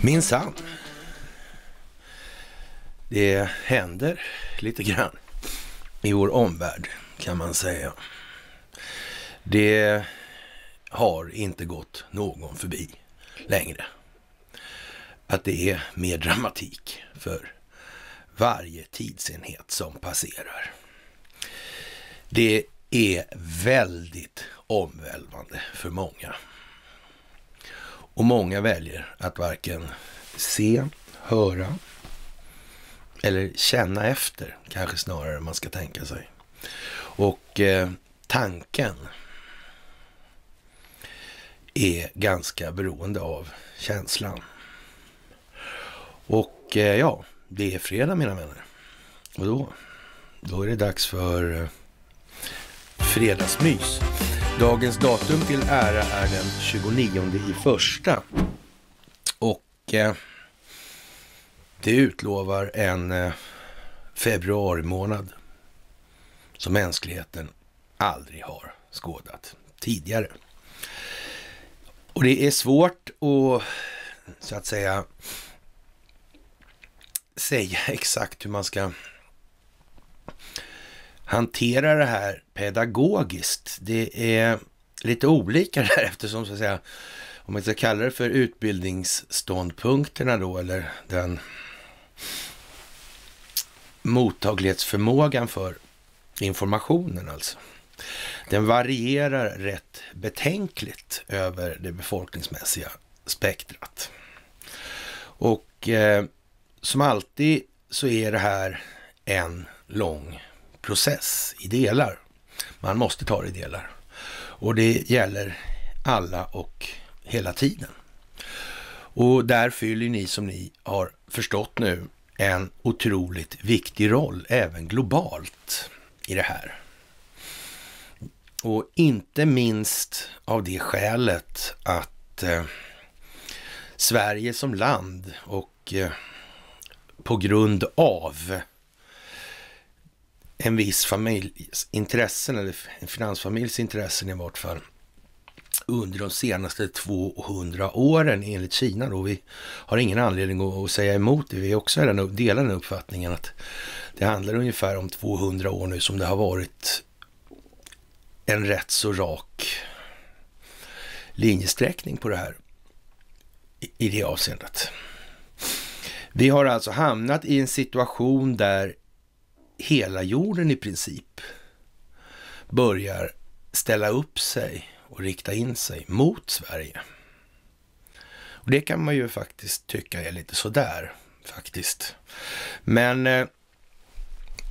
Minsann. Det händer lite grann i vår omvärld kan man säga. Det har inte gått någon förbi längre. Att det är mer dramatik för varje tidsenhet som passerar. Det är väldigt omvälvande för många. Och många väljer att varken se, höra eller känna efter, kanske snarare man ska tänka sig. Och eh, tanken är ganska beroende av känslan. Och eh, ja, det är fredag mina vänner. Och då, då är det dags för eh, fredagsmys. Dagens datum till ära är den 29 i första. Och eh, det utlovar en eh, februari som mänskligheten aldrig har skådat tidigare. Och det är svårt att så att säga säga exakt hur man ska hantera det här pedagogiskt. Det är lite olika där eftersom så att säga, om man ska kalla det för utbildningsståndpunkterna då, eller den mottaglighetsförmågan för informationen alltså. Den varierar rätt betänkligt över det befolkningsmässiga spektrat. Och eh, som alltid så är det här en lång process i delar. Man måste ta det i delar. Och det gäller alla och hela tiden. Och där fyller ni som ni har förstått nu en otroligt viktig roll, även globalt, i det här. Och inte minst av det skälet att eh, Sverige som land och eh, på grund av en viss familjs intressen, eller en finansfamiljs intressen i vart fall, under de senaste 200 åren enligt Kina. Då. Vi har ingen anledning att säga emot det. Vi också den, delar den uppfattningen att det handlar ungefär om 200 år nu som det har varit en rätt så rak linjesträckning på det här i det avseendet. Vi har alltså hamnat i en situation där hela jorden i princip börjar ställa upp sig och rikta in sig mot Sverige. Och Det kan man ju faktiskt tycka är lite sådär faktiskt. Men eh,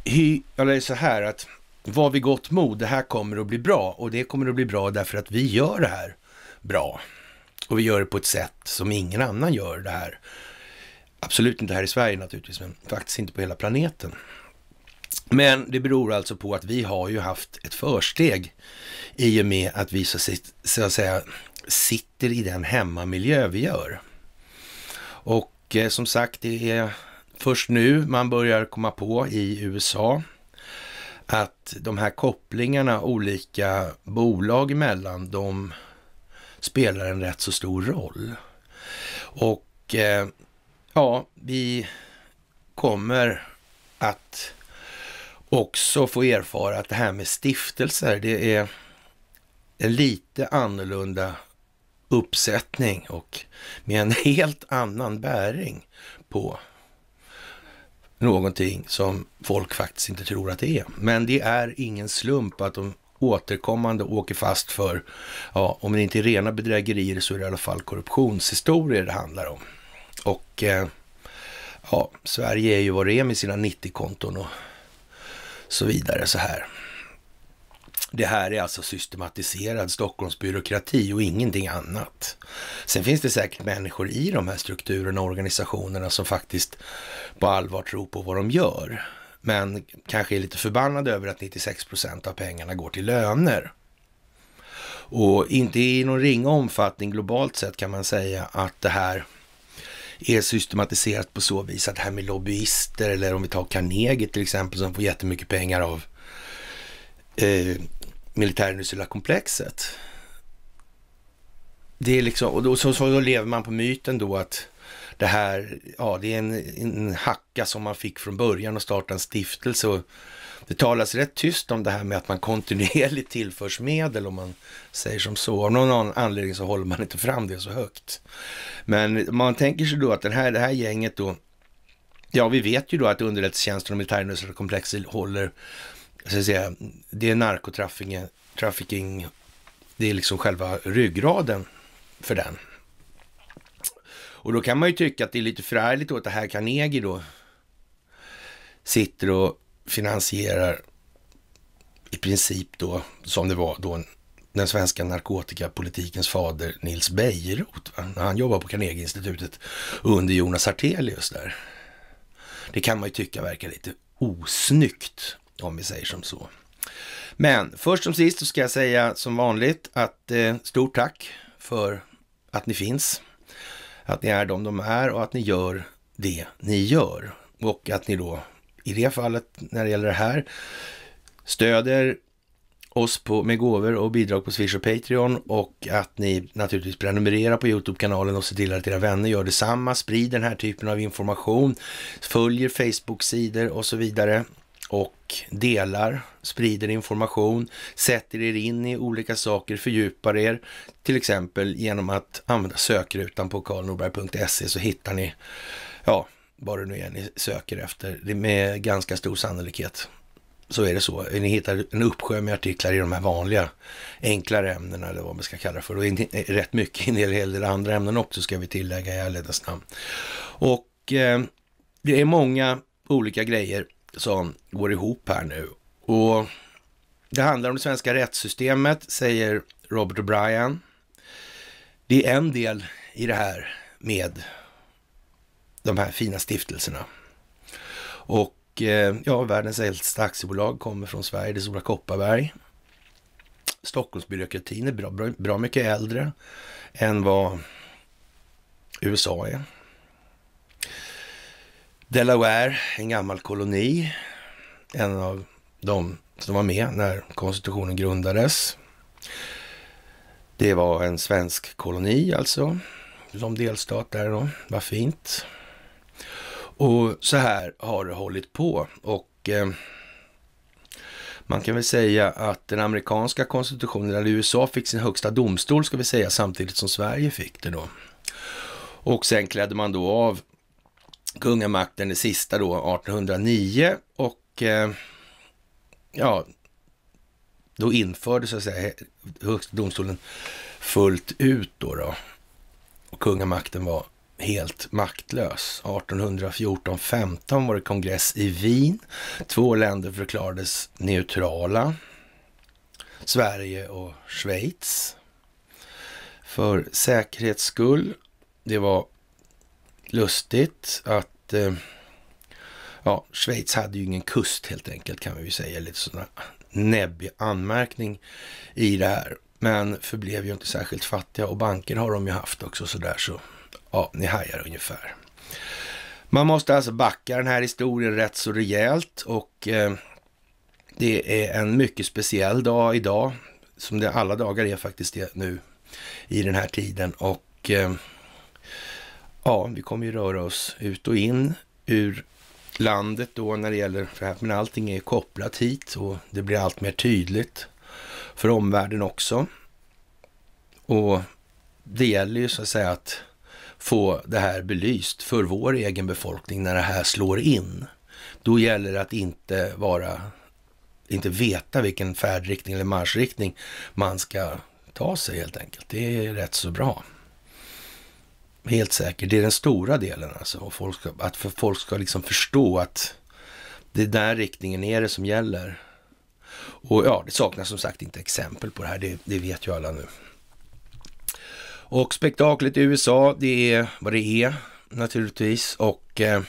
hy, eller så här att var vi gott mod, det här kommer att bli bra och det kommer att bli bra därför att vi gör det här bra. Och vi gör det på ett sätt som ingen annan gör det här. Absolut inte här i Sverige naturligtvis, men faktiskt inte på hela planeten. Men det beror alltså på att vi har ju haft ett försteg i och med att vi så, så att säga sitter i den hemmamiljö vi gör. Och eh, som sagt, det är först nu man börjar komma på i USA att de här kopplingarna olika bolag emellan, de spelar en rätt så stor roll. Och eh, ja, vi kommer att också få erfara att det här med stiftelser, det är en lite annorlunda uppsättning och med en helt annan bäring på någonting som folk faktiskt inte tror att det är. Men det är ingen slump att de återkommande åker fast för, ja, om det inte är rena bedrägerier så är det i alla fall korruptionshistorier det handlar om. Och eh, ja, Sverige är ju vad det är med sina 90-konton och så vidare så här. Det här är alltså systematiserad Stockholmsbyråkrati och ingenting annat. Sen finns det säkert människor i de här strukturerna och organisationerna som faktiskt på allvar tror på vad de gör. Men kanske är lite förbannade över att 96 procent av pengarna går till löner. Och inte i någon ringa omfattning globalt sett kan man säga att det här är systematiserat på så vis att det här med lobbyister eller om vi tar Carnegie till exempel som får jättemycket pengar av eh, militärindustriella komplexet. Det är liksom, och då, så, så då lever man på myten då att det här, ja det är en, en hacka som man fick från början och starta en stiftelse och det talas rätt tyst om det här med att man kontinuerligt tillförs medel om man säger som så. Av någon anledning så håller man inte fram det så högt. Men man tänker sig då att den här, det här gänget då, ja vi vet ju då att underrättelsetjänsten och militärindustriella komplexet håller, så att säga, det är narkotrafficking, det är liksom själva ryggraden för den. Och då kan man ju tycka att det är lite förärligt då att det här Carnegie då sitter och finansierar i princip då, som det var då, den svenska narkotikapolitikens fader Nils Bejerot. Han jobbar på Carnegieinstitutet under Jonas Artelius där. Det kan man ju tycka verkar lite osnyggt, om vi säger som så. Men först som sist så ska jag säga som vanligt att eh, stort tack för att ni finns, att ni är de de är och att ni gör det ni gör och att ni då i det fallet, när det gäller det här, stöder oss på, med gåvor och bidrag på Swish och Patreon och att ni naturligtvis prenumererar på Youtube-kanalen och ser till att era vänner gör detsamma. sprider den här typen av information, följer Facebook-sidor och så vidare och delar, sprider information, sätter er in i olika saker, fördjupar er, till exempel genom att använda sökrutan på karlnorberg.se så hittar ni ja, vad det nu är ni söker efter. Det med ganska stor sannolikhet så är det så. Ni hittar en uppsjö med artiklar i de här vanliga enklare ämnena eller vad man ska kalla det för. Och eh, rätt mycket i en hel del andra ämnen också ska vi tillägga i ärlighetens namn. Och eh, det är många olika grejer som går ihop här nu. Och det handlar om det svenska rättssystemet, säger Robert O'Brien. Det är en del i det här med de här fina stiftelserna. Och eh, ja, världens äldsta aktiebolag kommer från Sverige, det Stora Kopparberg. Stockholmsbyråkratin är bra, bra, bra mycket äldre än vad USA är. Delaware, en gammal koloni, en av de som var med när konstitutionen grundades. Det var en svensk koloni alltså, som delstat där då, vad fint. Och så här har det hållit på. Och eh, man kan väl säga att den amerikanska konstitutionen, eller USA fick sin högsta domstol ska vi säga, samtidigt som Sverige fick det då. Och sen klädde man då av kungamakten, det sista då, 1809 och eh, ja, då infördes så att säga Högsta domstolen fullt ut då. då. Och kungamakten var helt maktlös. 1814-15 var det kongress i Wien. Två länder förklarades neutrala. Sverige och Schweiz. För säkerhets skull. Det var lustigt att eh, ja, Schweiz hade ju ingen kust helt enkelt kan vi ju säga. Lite sådana näbbig anmärkning i det här. Men förblev ju inte särskilt fattiga och banker har de ju haft också sådär så Ja, ni hajar ungefär. Man måste alltså backa den här historien rätt så rejält och eh, det är en mycket speciell dag idag, som det alla dagar är faktiskt det nu i den här tiden. Och eh, ja, vi kommer ju röra oss ut och in ur landet då när det gäller, för här, men allting är kopplat hit och det blir allt mer tydligt för omvärlden också. Och det gäller ju så att säga att få det här belyst för vår egen befolkning när det här slår in. Då gäller det att inte vara, inte veta vilken färdriktning eller marschriktning man ska ta sig helt enkelt. Det är rätt så bra. Helt säkert, det är den stora delen alltså. Folk ska, att för folk ska liksom förstå att det är den riktningen är det som gäller. Och ja, det saknas som sagt inte exempel på det här, det, det vet ju alla nu. Och spektaklet i USA, det är vad det är naturligtvis. Och eh,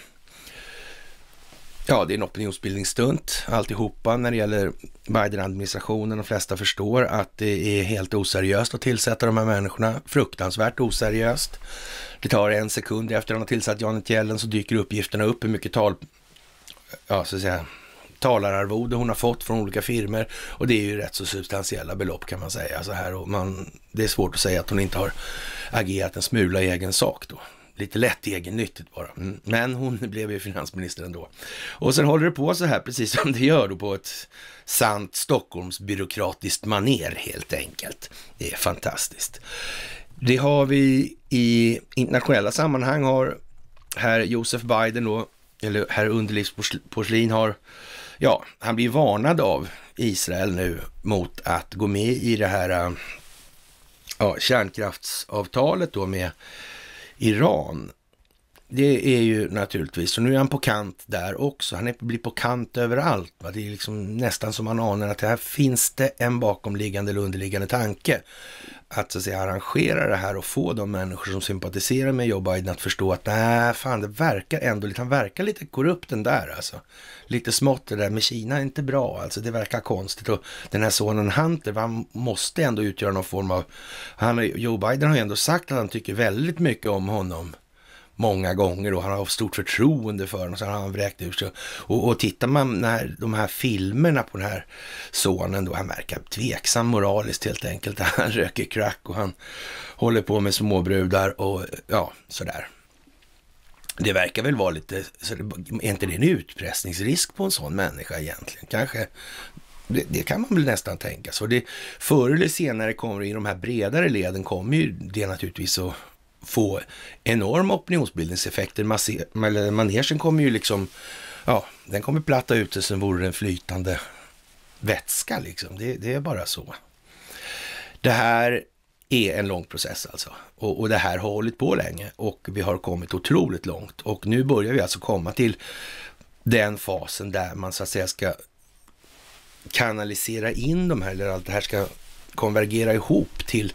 ja, det är en opinionsbildningsstunt alltihopa när det gäller Biden-administrationen. De flesta förstår att det är helt oseriöst att tillsätta de här människorna. Fruktansvärt oseriöst. Det tar en sekund efter att han har tillsatt Janet Yellen så dyker uppgifterna upp hur mycket tal, ja så att säga, talararvode hon har fått från olika firmer och det är ju rätt så substantiella belopp kan man säga. Så här, och man, det är svårt att säga att hon inte har agerat en smula i egen sak då lite lätt egennyttigt bara. Mm. Men hon blev ju finansminister ändå. Och sen håller det på så här, precis som det gör då, på ett sant Stockholmsbyråkratiskt maner helt enkelt. Det är fantastiskt. Det har vi i internationella sammanhang har herr Josef Biden då, eller herr underlivsporslin har ja, han blir varnad av Israel nu mot att gå med i det här äh, ja, kärnkraftsavtalet då med Iran det är ju naturligtvis, så nu är han på kant där också. Han är, blir på kant överallt. Va? Det är liksom nästan som man anar att här finns det en bakomliggande eller underliggande tanke. Att så att säga arrangera det här och få de människor som sympatiserar med Joe Biden att förstå att nej, fan det verkar ändå lite, han verkar lite korrupt den där alltså. Lite smått det där med Kina är inte bra alltså, det verkar konstigt. Och den här sonen Hunter, han måste ändå utgöra någon form av, han, Joe Biden har ju ändå sagt att han tycker väldigt mycket om honom många gånger och han har haft stort förtroende för honom. Så har han vräkt ur sig. Och, och tittar man när de här filmerna på den här sonen då, han verkar tveksam moraliskt helt enkelt. Han röker crack och han håller på med småbrudar och ja, sådär. Det verkar väl vara lite, så är inte det en utpressningsrisk på en sån människa egentligen? Kanske det, det, kan man väl nästan tänka sig. Förr eller senare kommer det i de här bredare leden kommer ju det naturligtvis att få enorma opinionsbildningseffekter. Manegen kommer ju liksom, ja, den kommer platta ut sig som vore en flytande vätska liksom. Det, det, är bara så. Det här är en lång process alltså. Och, och det här har hållit på länge och vi har kommit otroligt långt. Och nu börjar vi alltså komma till den fasen där man så att säga ska kanalisera in de här, eller allt det här ska konvergera ihop till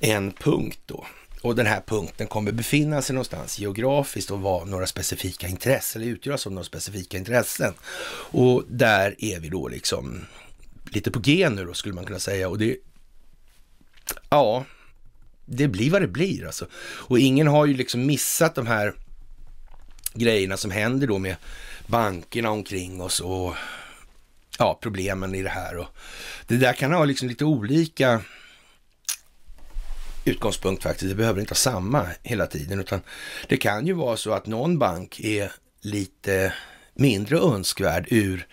en punkt då och den här punkten kommer befinna sig någonstans geografiskt och vara några specifika intressen, eller utgöras av några specifika intressen. Och där är vi då liksom lite på G nu då skulle man kunna säga och det, ja, det blir vad det blir alltså. Och ingen har ju liksom missat de här grejerna som händer då med bankerna omkring oss och ja, problemen i det här. Och det där kan ha liksom lite olika utgångspunkt faktiskt. Det behöver inte ha samma hela tiden, utan det kan ju vara så att någon bank är lite mindre önskvärd ur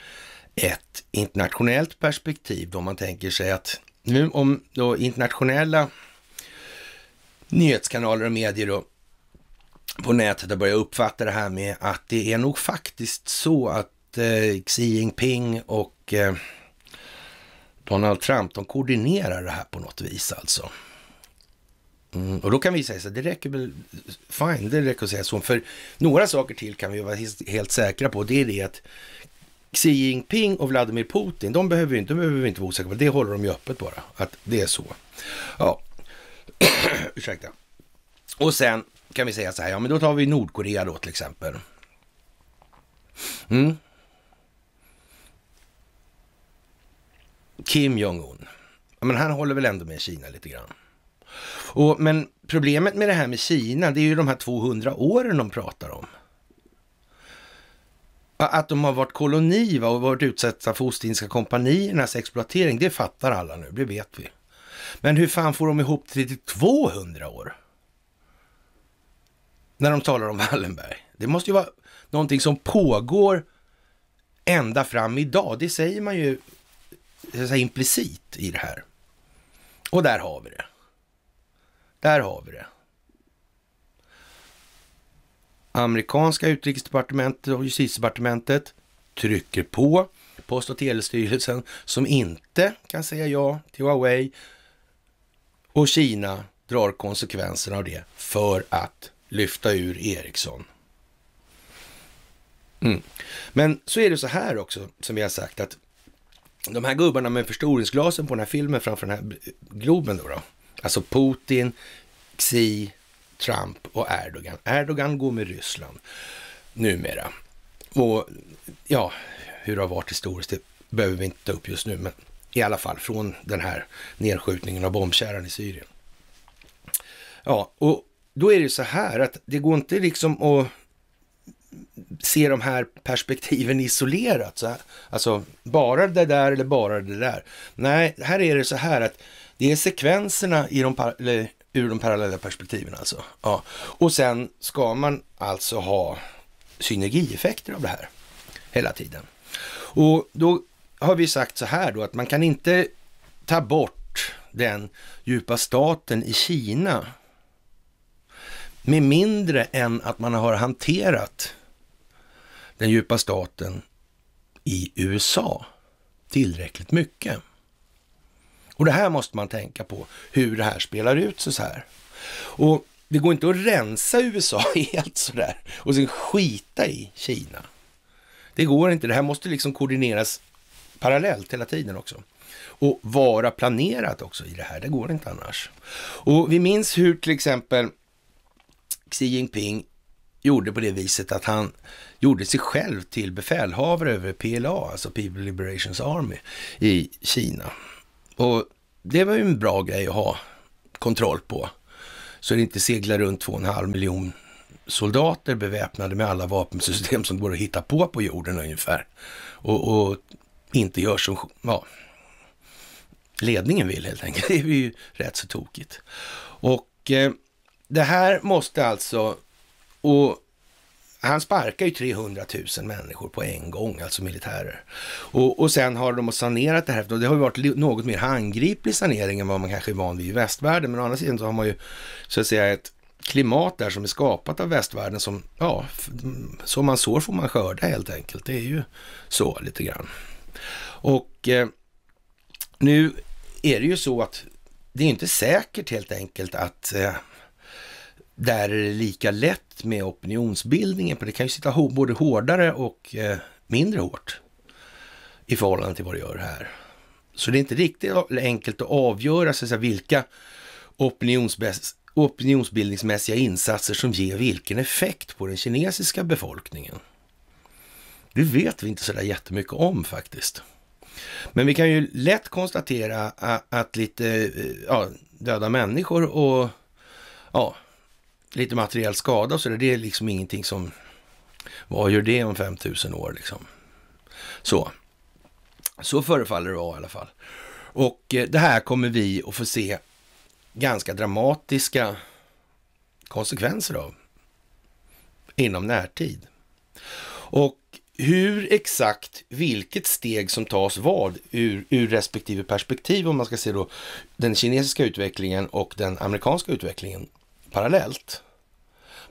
ett internationellt perspektiv då man tänker sig att nu om då internationella nyhetskanaler och medier och på nätet har börjat uppfatta det här med att det är nog faktiskt så att eh, Xi Jinping och eh, Donald Trump, de koordinerar det här på något vis alltså. Mm, och då kan vi säga så här, det räcker väl, fine, det räcker att säga så. För några saker till kan vi vara helt säkra på. Det är det att Xi Jinping och Vladimir Putin, de behöver vi inte, de behöver vi inte vara osäkra på. Det håller de ju öppet bara, att det är så. Ja, ursäkta. Och sen kan vi säga så här, ja men då tar vi Nordkorea då till exempel. Mm. Kim Jong-Un. Men han håller väl ändå med Kina lite grann. Och, men problemet med det här med Kina, det är ju de här 200 åren de pratar om. Att de har varit koloni va, och varit utsatta för Ostindiska kompaniernas exploatering, det fattar alla nu, det vet vi. Men hur fan får de ihop det till 200 år? När de talar om Wallenberg. Det måste ju vara någonting som pågår ända fram idag. Det säger man ju implicit i det här. Och där har vi det. Där har vi det. Amerikanska utrikesdepartementet och justitiedepartementet trycker på. Post och telestyrelsen som inte kan säga ja till Huawei. Och Kina drar konsekvenserna av det för att lyfta ur Ericsson. Mm. Men så är det så här också, som vi har sagt, att de här gubbarna med förstoringsglasen på den här filmen framför den här Globen då, då Alltså Putin, Xi, Trump och Erdogan. Erdogan går med Ryssland numera. Och ja, hur det har varit historiskt, det behöver vi inte ta upp just nu, men i alla fall från den här nedskjutningen av bombkärran i Syrien. Ja, och då är det så här att det går inte liksom att se de här perspektiven isolerat. Så, alltså bara det där eller bara det där. Nej, här är det så här att det är sekvenserna i de eller, ur de parallella perspektiven alltså. Ja. Och sen ska man alltså ha synergieffekter av det här hela tiden. Och då har vi sagt så här då att man kan inte ta bort den djupa staten i Kina med mindre än att man har hanterat den djupa staten i USA tillräckligt mycket. Och det här måste man tänka på, hur det här spelar ut sig så här. Och det går inte att rensa USA helt sådär och sen skita i Kina. Det går inte. Det här måste liksom koordineras parallellt hela tiden också. Och vara planerat också i det här. Det går inte annars. Och vi minns hur till exempel Xi Jinping gjorde på det viset att han gjorde sig själv till befälhavare över PLA, alltså People Liberations Army i Kina. Och det var ju en bra grej att ha kontroll på. Så det inte seglar runt 2,5 miljon soldater beväpnade med alla vapensystem som går att hitta på på jorden ungefär. Och, och inte gör som ja, ledningen vill helt enkelt. Det är ju rätt så tokigt. Och eh, det här måste alltså, och han sparkar ju 300 000 människor på en gång, alltså militärer. Och, och sen har de sanerat det här. och Det har ju varit något mer handgriplig sanering än vad man kanske är van vid i västvärlden. Men å andra sidan så har man ju så att säga ett klimat där som är skapat av västvärlden som, ja, som man sår får man skörda helt enkelt. Det är ju så lite grann. Och eh, nu är det ju så att det är inte säkert helt enkelt att eh, där är det lika lätt med opinionsbildningen, för det kan ju sitta både hårdare och eh, mindre hårt i förhållande till vad det gör här. Så det är inte riktigt enkelt att avgöra så att säga, vilka opinionsbildningsmässiga insatser som ger vilken effekt på den kinesiska befolkningen. Det vet vi inte så där jättemycket om faktiskt. Men vi kan ju lätt konstatera att, att lite eh, ja, döda människor och ja, lite materiell skada så det är liksom ingenting som, vad gör det om 5000 år liksom? Så. Så förefaller det vara i alla fall. Och eh, det här kommer vi att få se ganska dramatiska konsekvenser av inom närtid. Och hur exakt vilket steg som tas vad ur, ur, respektive perspektiv om man ska se då den kinesiska utvecklingen och den amerikanska utvecklingen parallellt.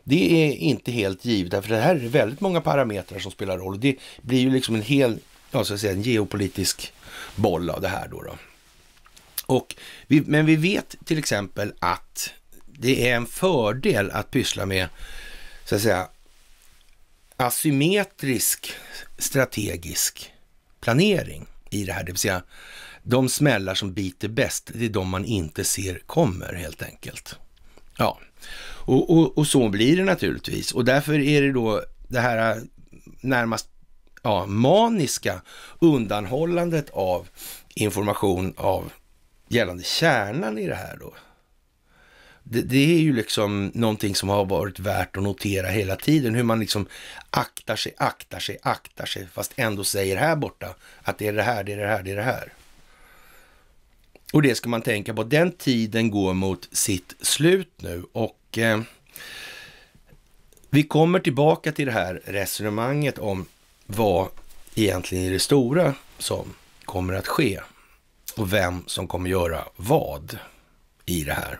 Det är inte helt givet, för det här är väldigt många parametrar som spelar roll. Det blir ju liksom en hel, ja, så att säga, en geopolitisk boll av det här då. då. Och vi, men vi vet till exempel att det är en fördel att pyssla med, så att säga, asymmetrisk strategisk planering i det här, det vill säga de smällar som biter bäst, det är de man inte ser kommer helt enkelt. Ja, och, och, och så blir det naturligtvis. Och därför är det då det här äh, närmast ja, maniska undanhållandet av information av gällande kärnan i det här då. Det, det, är ju liksom någonting som har varit värt att notera hela tiden, hur man liksom aktar sig, aktar sig, aktar sig, fast ändå säger här borta att det är det här, det är det här, det är det här. Och det ska man tänka på. Den tiden går mot sitt slut nu och eh, vi kommer tillbaka till det här resonemanget om vad egentligen är det stora som kommer att ske och vem som kommer göra vad i det här.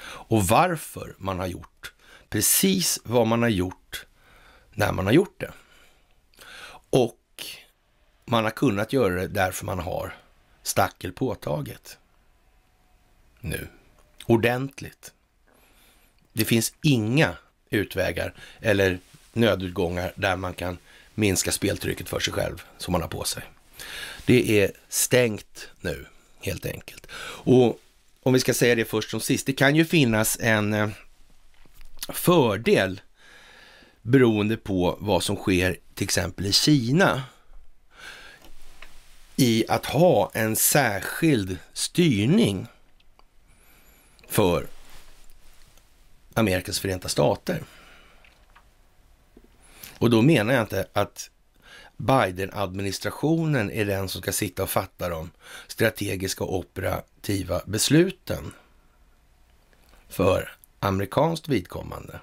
Och varför man har gjort precis vad man har gjort när man har gjort det. Och man har kunnat göra det därför man har stackel påtaget. Nu. Ordentligt. Det finns inga utvägar eller nödutgångar där man kan minska speltrycket för sig själv som man har på sig. Det är stängt nu helt enkelt. Och om vi ska säga det först som sist, det kan ju finnas en eh, fördel beroende på vad som sker till exempel i Kina i att ha en särskild styrning för Amerikas förenta stater. Och då menar jag inte att Biden-administrationen är den som ska sitta och fatta de strategiska och operativa besluten för amerikanskt vidkommande.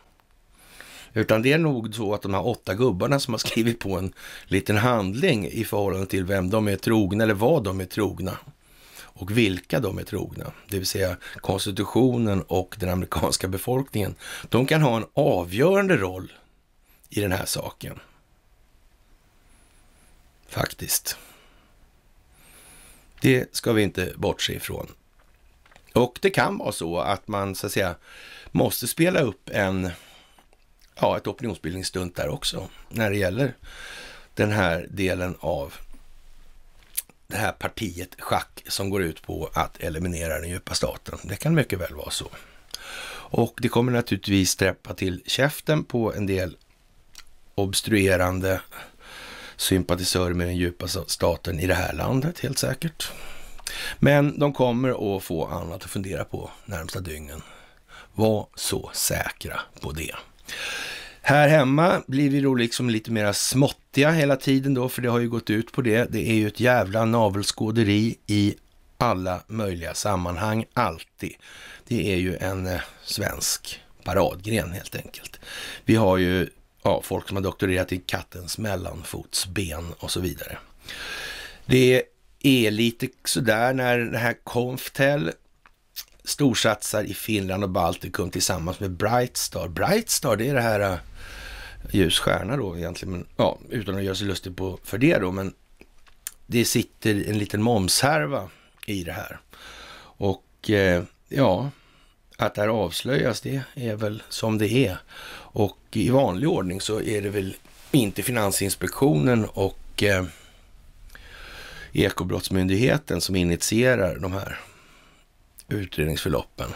Utan det är nog så att de här åtta gubbarna som har skrivit på en liten handling i förhållande till vem de är trogna eller vad de är trogna och vilka de är trogna, det vill säga konstitutionen och den amerikanska befolkningen. De kan ha en avgörande roll i den här saken. Faktiskt. Det ska vi inte bortse ifrån. Och det kan vara så att man så att säga måste spela upp en ja, ett opinionsbildningsstunt där också när det gäller den här delen av det här partiet schack som går ut på att eliminera den djupa staten. Det kan mycket väl vara så. Och det kommer naturligtvis träppa till käften på en del obstruerande sympatisörer med den djupa staten i det här landet helt säkert. Men de kommer att få annat att fundera på närmsta dygnen. Var så säkra på det. Här hemma blir vi då liksom lite mera småttiga hela tiden då, för det har ju gått ut på det. Det är ju ett jävla navelskåderi i alla möjliga sammanhang, alltid. Det är ju en eh, svensk paradgren helt enkelt. Vi har ju ja, folk som har doktorerat i kattens mellanfotsben och så vidare. Det är lite sådär när det här Conftel storsatsar i Finland och Baltikum tillsammans med Brightstar. Brightstar, det är det här äh, ljusstjärna då egentligen, men ja, utan att göra sig lustig på, för det då, men det sitter en liten momshärva i det här. Och eh, ja, att det här avslöjas, det är väl som det är. Och i vanlig ordning så är det väl inte Finansinspektionen och eh, Ekobrottsmyndigheten som initierar de här utredningsförloppen.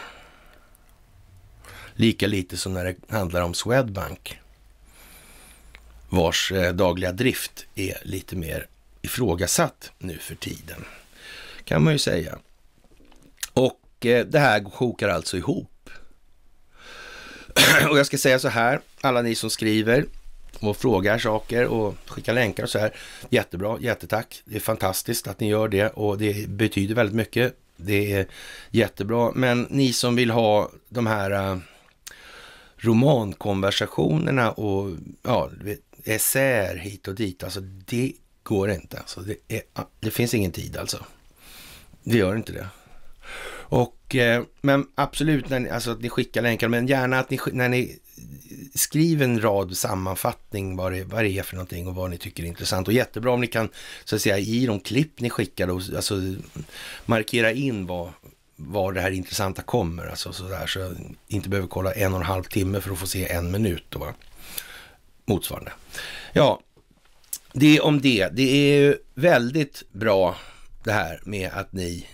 Lika lite som när det handlar om Swedbank, vars eh, dagliga drift är lite mer ifrågasatt nu för tiden, kan man ju säga. Och eh, det här kokar alltså ihop. Och jag ska säga så här, alla ni som skriver och frågar saker och skickar länkar och så här. Jättebra, jättetack. Det är fantastiskt att ni gör det och det betyder väldigt mycket det är jättebra. Men ni som vill ha de här äh, romankonversationerna och ja, essäer hit och dit. Alltså det går inte. Alltså, det, är, det finns ingen tid alltså. Det gör inte det. Och, eh, men absolut, när ni, alltså att ni skickar länkar, men gärna att ni, när ni skriver en rad sammanfattning vad det, vad det är för någonting och vad ni tycker är intressant. Och jättebra om ni kan, så att säga, i de klipp ni skickar, då, alltså markera in vad, var det här intressanta kommer. Alltså sådär, så inte behöver kolla en och en halv timme för att få se en minut. Då, Motsvarande. Ja, det om det. Det är väldigt bra det här med att ni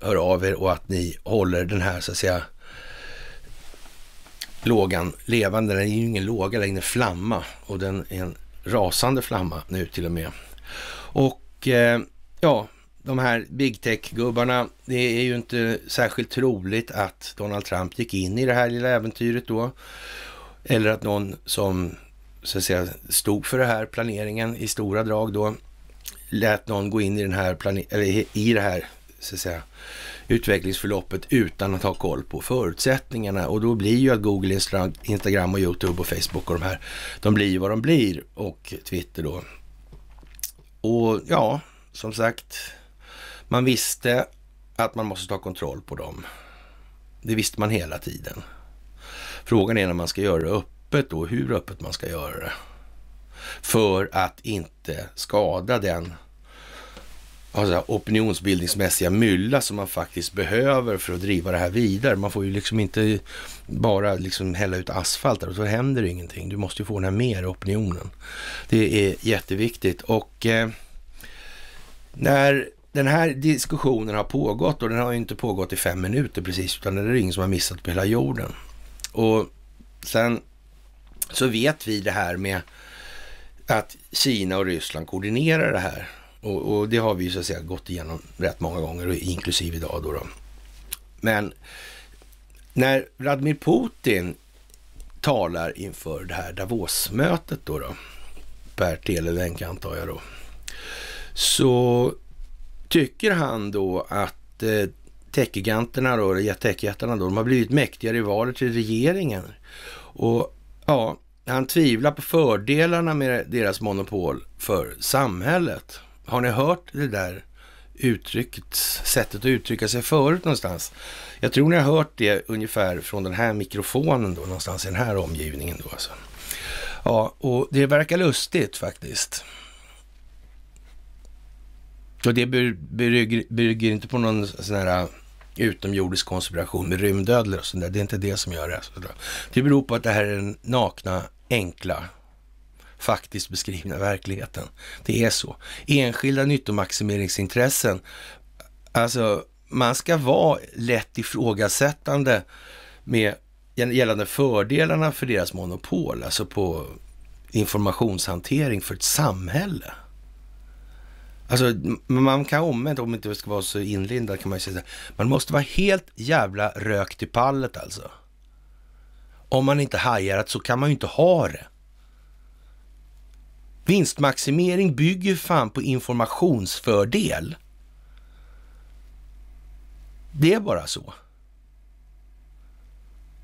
hör av er och att ni håller den här så att säga lågan levande. Den är ju ingen låga, längre, en flamma och den är en rasande flamma nu till och med. Och eh, ja, de här big tech-gubbarna, det är ju inte särskilt troligt att Donald Trump gick in i det här lilla äventyret då. Eller att någon som så att säga stod för den här planeringen i stora drag då lät någon gå in i, den här plane- eller i det här så att säga, utvecklingsförloppet utan att ha koll på förutsättningarna. Och då blir ju att Google, Instagram och YouTube och Facebook och de här, de blir vad de blir och Twitter då. Och ja, som sagt, man visste att man måste ta kontroll på dem. Det visste man hela tiden. Frågan är när man ska göra det öppet och hur öppet man ska göra det. För att inte skada den alltså, opinionsbildningsmässiga mylla som man faktiskt behöver för att driva det här vidare. Man får ju liksom inte bara liksom hälla ut asfalt där och så händer ingenting. Du måste ju få den här mer opinionen. Det är jätteviktigt och eh, när den här diskussionen har pågått och den har ju inte pågått i fem minuter precis, utan det är ingen som har missat på hela jorden. Och sen så vet vi det här med att Kina och Ryssland koordinerar det här och, och, det har vi ju så att säga gått igenom rätt många gånger, inklusive idag då. då. Men när Vladimir Putin talar inför det här Davosmötet då, då per telelänk antar jag då, så tycker han då att eh, techgiganterna techjättarna då, de har blivit mäktiga rivaler till regeringen. Och ja, han tvivlar på fördelarna med deras monopol för samhället. Har ni hört det där uttrycket, sättet att uttrycka sig förut någonstans? Jag tror ni har hört det ungefär från den här mikrofonen då, någonstans i den här omgivningen då alltså. Ja, och det verkar lustigt faktiskt. Och det bygger, inte på någon sån här äh, utomjordisk konspiration med rymdödlor och sånt där. Det är inte det som gör det. Alltså. Det beror på att det här är den nakna, enkla faktiskt beskrivna verkligheten. Det är så. Enskilda nyttomaximeringsintressen, alltså man ska vara lätt ifrågasättande med gällande fördelarna för deras monopol, alltså på informationshantering för ett samhälle. Alltså, man kan omvänt, om inte det ska vara så inlindad, kan man ju säga man måste vara helt jävla rökt i pallet alltså. Om man inte hajar att så kan man ju inte ha det. Vinstmaximering bygger fan på informationsfördel. Det är bara så.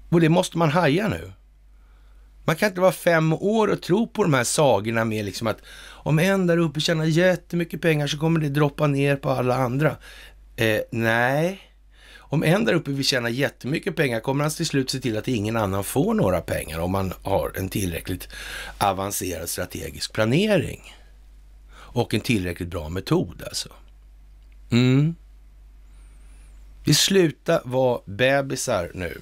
Och det måste man haja nu. Man kan inte vara fem år och tro på de här sagorna med liksom att om en där uppe tjänar jättemycket pengar så kommer det droppa ner på alla andra. Eh, nej, om en där uppe vill tjäna jättemycket pengar kommer han till slut se till att ingen annan får några pengar om man har en tillräckligt avancerad strategisk planering. Och en tillräckligt bra metod alltså. Mm. Vi slutar vara bebisar nu.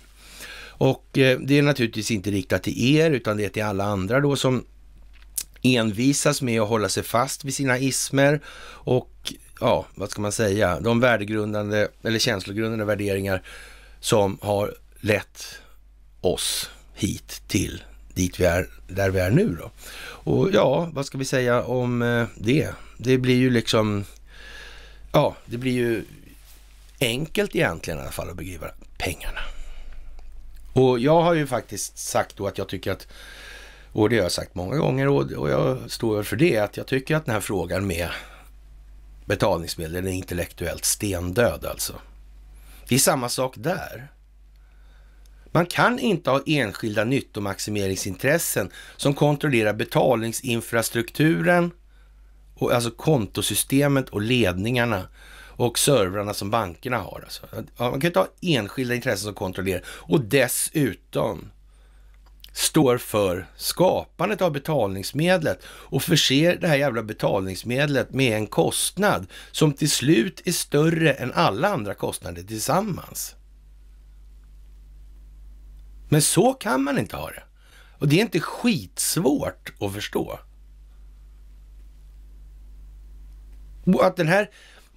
Och eh, det är naturligtvis inte riktat till er utan det är till alla andra då som envisas med att hålla sig fast vid sina ismer och ja, vad ska man säga, de värdegrundande eller känslogrundande värderingar som har lett oss hit till dit vi är, där vi är nu då. Och ja, vad ska vi säga om eh, det? Det blir ju liksom, ja, det blir ju enkelt egentligen i alla fall att begripa pengarna. Och jag har ju faktiskt sagt då att jag tycker att, och det har jag sagt många gånger och jag står för det, att jag tycker att den här frågan med betalningsmedel. Den är intellektuellt stendöd alltså. Det är samma sak där. Man kan inte ha enskilda nyttomaximeringsintressen som kontrollerar betalningsinfrastrukturen, och alltså kontosystemet och ledningarna och servrarna som bankerna har. Alltså. Man kan inte ha enskilda intressen som kontrollerar. Och dessutom står för skapandet av betalningsmedlet och förser det här jävla betalningsmedlet med en kostnad som till slut är större än alla andra kostnader tillsammans. Men så kan man inte ha det. Och det är inte skitsvårt att förstå. Och att den här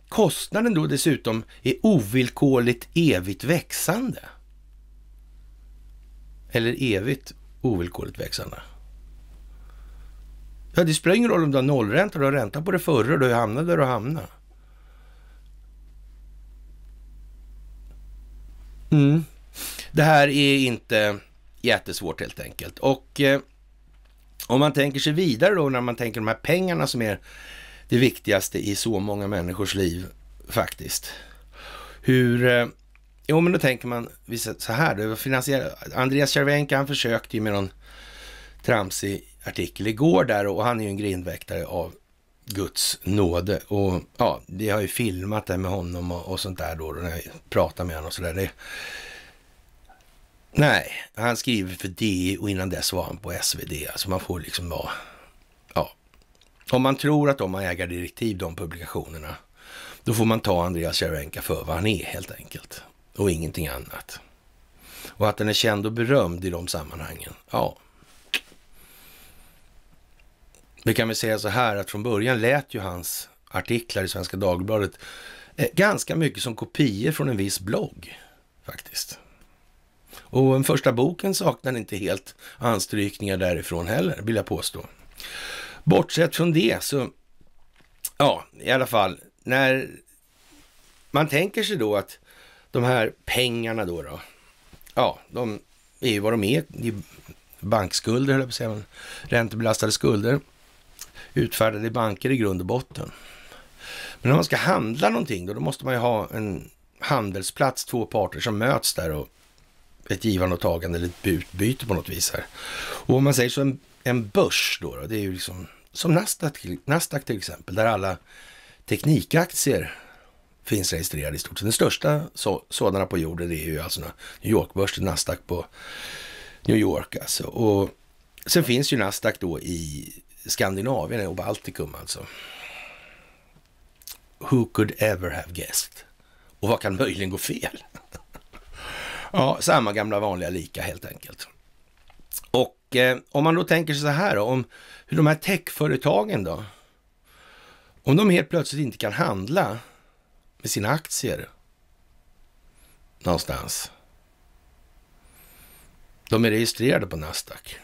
kostnaden då dessutom är ovillkorligt evigt växande. Eller evigt ovillkorligt växande. Ja, det spelar ingen roll om du har nollränta, du har ränta på det förra, du hamnar där du hamnar. Mm. Det här är inte jättesvårt helt enkelt. Och eh, om man tänker sig vidare då, när man tänker de här pengarna som är det viktigaste i så många människors liv faktiskt. Hur eh, Jo, men då tänker man så här, då, Andreas Cervenka han försökte ju med någon tramsig artikel igår där och han är ju en grindväktare av Guds nåde. Och ja, vi har ju filmat det med honom och, och sånt där då, när jag pratar med honom och sådär. Det... Nej, han skriver för DI e och innan dess var han på SvD. Alltså man får liksom vara... Ja. Om man tror att de har ägardirektiv, de publikationerna, då får man ta Andreas Cervenka för vad han är helt enkelt och ingenting annat. Och att den är känd och berömd i de sammanhangen. Ja. Vi kan väl säga så här att från början lät ju hans artiklar i Svenska Dagbladet eh, ganska mycket som kopior från en viss blogg faktiskt. Och den första boken saknar inte helt anstrykningar därifrån heller, vill jag påstå. Bortsett från det så, ja, i alla fall, när man tänker sig då att de här pengarna då, då ja, de är ju vad de är. Det är bankskulder, höll jag på att säga, räntebelastade skulder utfärdade i banker i grund och botten. Men om man ska handla någonting då, då måste man ju ha en handelsplats, två parter som möts där och ett givande och tagande eller ett utbyte på något vis här. Och om man säger så, en, en börs då, då, det är ju liksom som Nasdaq, Nasdaq till exempel, där alla teknikaktier finns registrerade i stort sett. Den största så, sådana på jorden är ju alltså New York-börsen, Nasdaq på New York alltså. Och sen finns ju Nasdaq då i Skandinavien och Baltikum alltså. Who could ever have guessed? Och vad kan möjligen gå fel? ja, samma gamla vanliga lika helt enkelt. Och eh, om man då tänker sig så här då, om hur de här techföretagen då, om de helt plötsligt inte kan handla med sina aktier någonstans. De är registrerade på Nasdaq.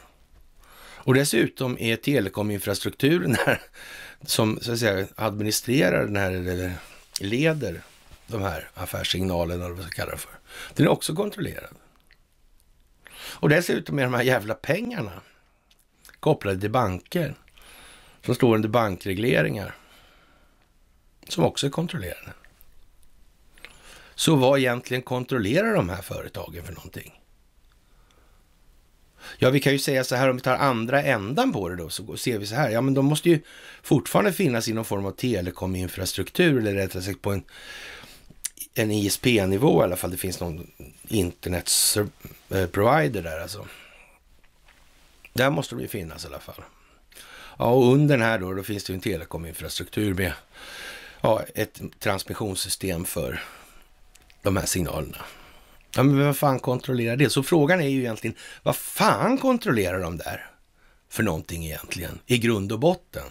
Och dessutom är telekominfrastrukturen här, som så att säga, administrerar den här, eller eh, leder de här affärssignalerna, eller vad man ska kalla det för. Den är också kontrollerad. Och dessutom är de här jävla pengarna kopplade till banker som står under bankregleringar som också är kontrollerade. Så vad egentligen kontrollerar de här företagen för någonting? Ja, vi kan ju säga så här om vi tar andra ändan på det då, så ser vi så här. Ja, men de måste ju fortfarande finnas i någon form av telekominfrastruktur eller rättare sagt på en, en ISP-nivå i alla fall. Det finns någon internetprovider där alltså. Där måste de ju finnas i alla fall. Ja, och under den här då, då finns det ju en telekominfrastruktur med ja, ett transmissionssystem för de här signalerna. Ja, men vad fan kontrollerar det? Så frågan är ju egentligen, vad fan kontrollerar de där för någonting egentligen i grund och botten?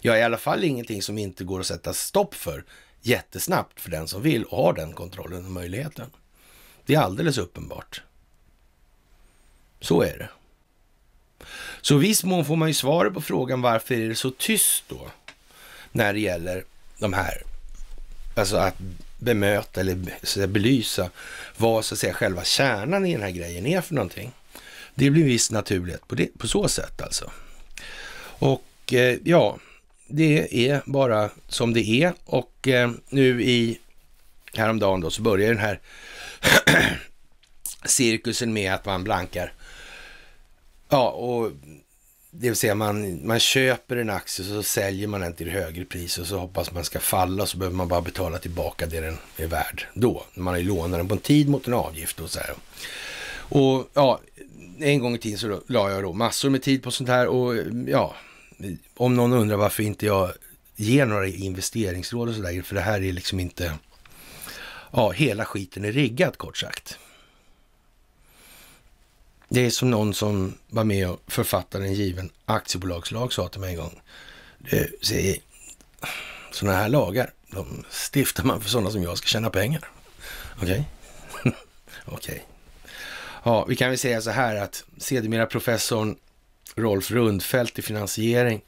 Ja, i alla fall ingenting som inte går att sätta stopp för jättesnabbt för den som vill och har den kontrollen och möjligheten. Det är alldeles uppenbart. Så är det. Så i viss mån får man ju svaret på frågan varför är det så tyst då när det gäller de här, alltså att bemöta eller så belysa vad så att säga själva kärnan i den här grejen är för någonting. Det blir visst naturligt på, det, på så sätt alltså. Och eh, ja, det är bara som det är och eh, nu i häromdagen då så börjar den här cirkusen med att man blankar. Ja, och det vill säga man, man köper en aktie och så säljer man den till högre pris och så hoppas man ska falla och så behöver man bara betala tillbaka det den är värd då. Man har ju lånat den på en tid mot en avgift och så här. Och ja, en gång i tiden så la jag då massor med tid på sånt här och ja, om någon undrar varför inte jag ger några investeringsråd och sådär, för det här är liksom inte, ja, hela skiten är riggat kort sagt. Det är som någon som var med och författade en given aktiebolagslag sa till mig en gång. Du, se, sådana här lagar, de stiftar man för sådana som jag ska tjäna pengar. Okej? Okay? Okej. Okay. Ja, vi kan väl säga så här att sedermera professorn Rolf Rundfelt i finansiering,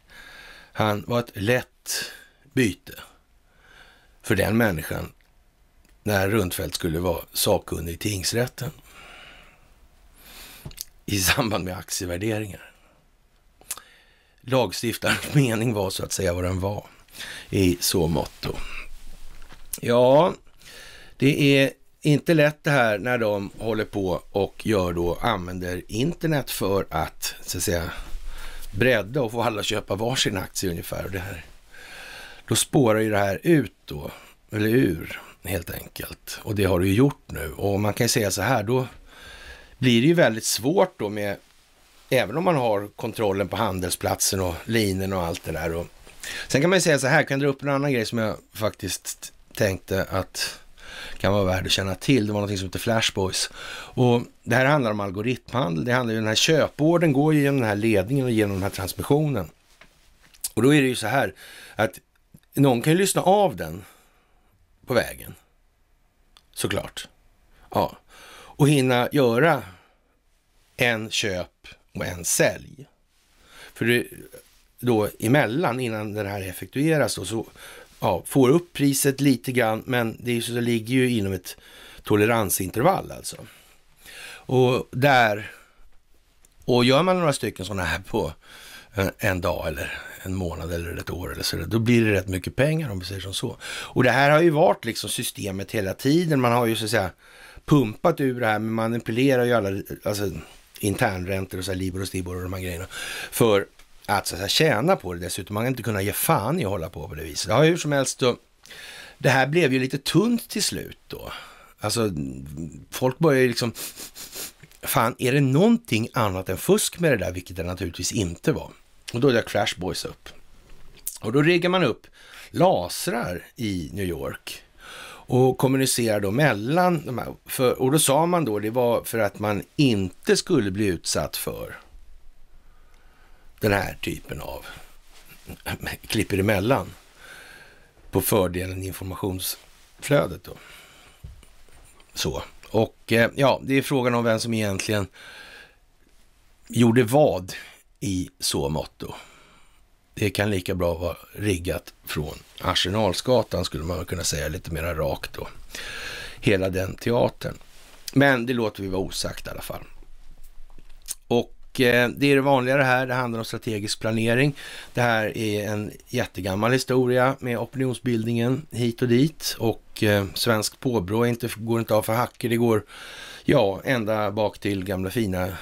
han var ett lätt byte för den människan när Rundfelt skulle vara sakkunnig i tingsrätten i samband med aktievärderingar. Lagstiftarens mening var så att säga vad den var i så motto. Ja, det är inte lätt det här när de håller på och gör då, använder internet för att så att säga bredda och få alla köpa varsin aktie ungefär. Och det här. Då spårar ju det här ut då, eller ur helt enkelt. Och det har det ju gjort nu. Och man kan ju säga så här, då blir det ju väldigt svårt då med, även om man har kontrollen på handelsplatsen och linjen och allt det där. Och, sen kan man ju säga så här, kan jag dra upp en annan grej som jag faktiskt tänkte att kan vara värd att känna till. Det var någonting som hette Flashboys. Och det här handlar om algoritmhandel. Det handlar ju om den här köporden går ju genom den här ledningen och genom den här transmissionen. Och då är det ju så här att någon kan ju lyssna av den på vägen. Såklart. Ja, och hinna göra en köp och en sälj. För det, då emellan, innan den här effektueras, då, så ja, får upp priset lite grann, men det, är, så det ligger ju inom ett toleransintervall alltså. Och där, och gör man några stycken sådana här på en, eh, en dag eller en månad eller ett år eller så, då blir det rätt mycket pengar om vi säger som så. Och det här har ju varit liksom systemet hela tiden. Man har ju så att säga pumpat ur det här, men manipulerar ju alla alltså, internräntor och så här, Libor och Stibor och de här grejerna. För att så här, tjäna på det dessutom. Man kan inte kunna ge fan i att hålla på på det viset. Ja, hur som helst, då, det här blev ju lite tunt till slut då. Alltså, folk börjar ju liksom... Fan, är det någonting annat än fusk med det där, vilket det naturligtvis inte var. Och då dök Crash Boys upp. Och då riggar man upp lasrar i New York och kommunicerar då mellan de här. För, och då sa man då, det var för att man inte skulle bli utsatt för den här typen av klipper emellan på fördelen informationsflödet då. Så, och eh, ja, det är frågan om vem som egentligen gjorde vad i så mått då. Det kan lika bra vara riggat från Arsenalsgatan skulle man kunna säga lite mera rakt då. Hela den teatern. Men det låter vi vara osagt i alla fall. Och eh, det är det vanliga det här. Det handlar om strategisk planering. Det här är en jättegammal historia med opinionsbildningen hit och dit och eh, svensk påbrå inte, går inte av för hacker. Det går ja, ända bak till gamla fina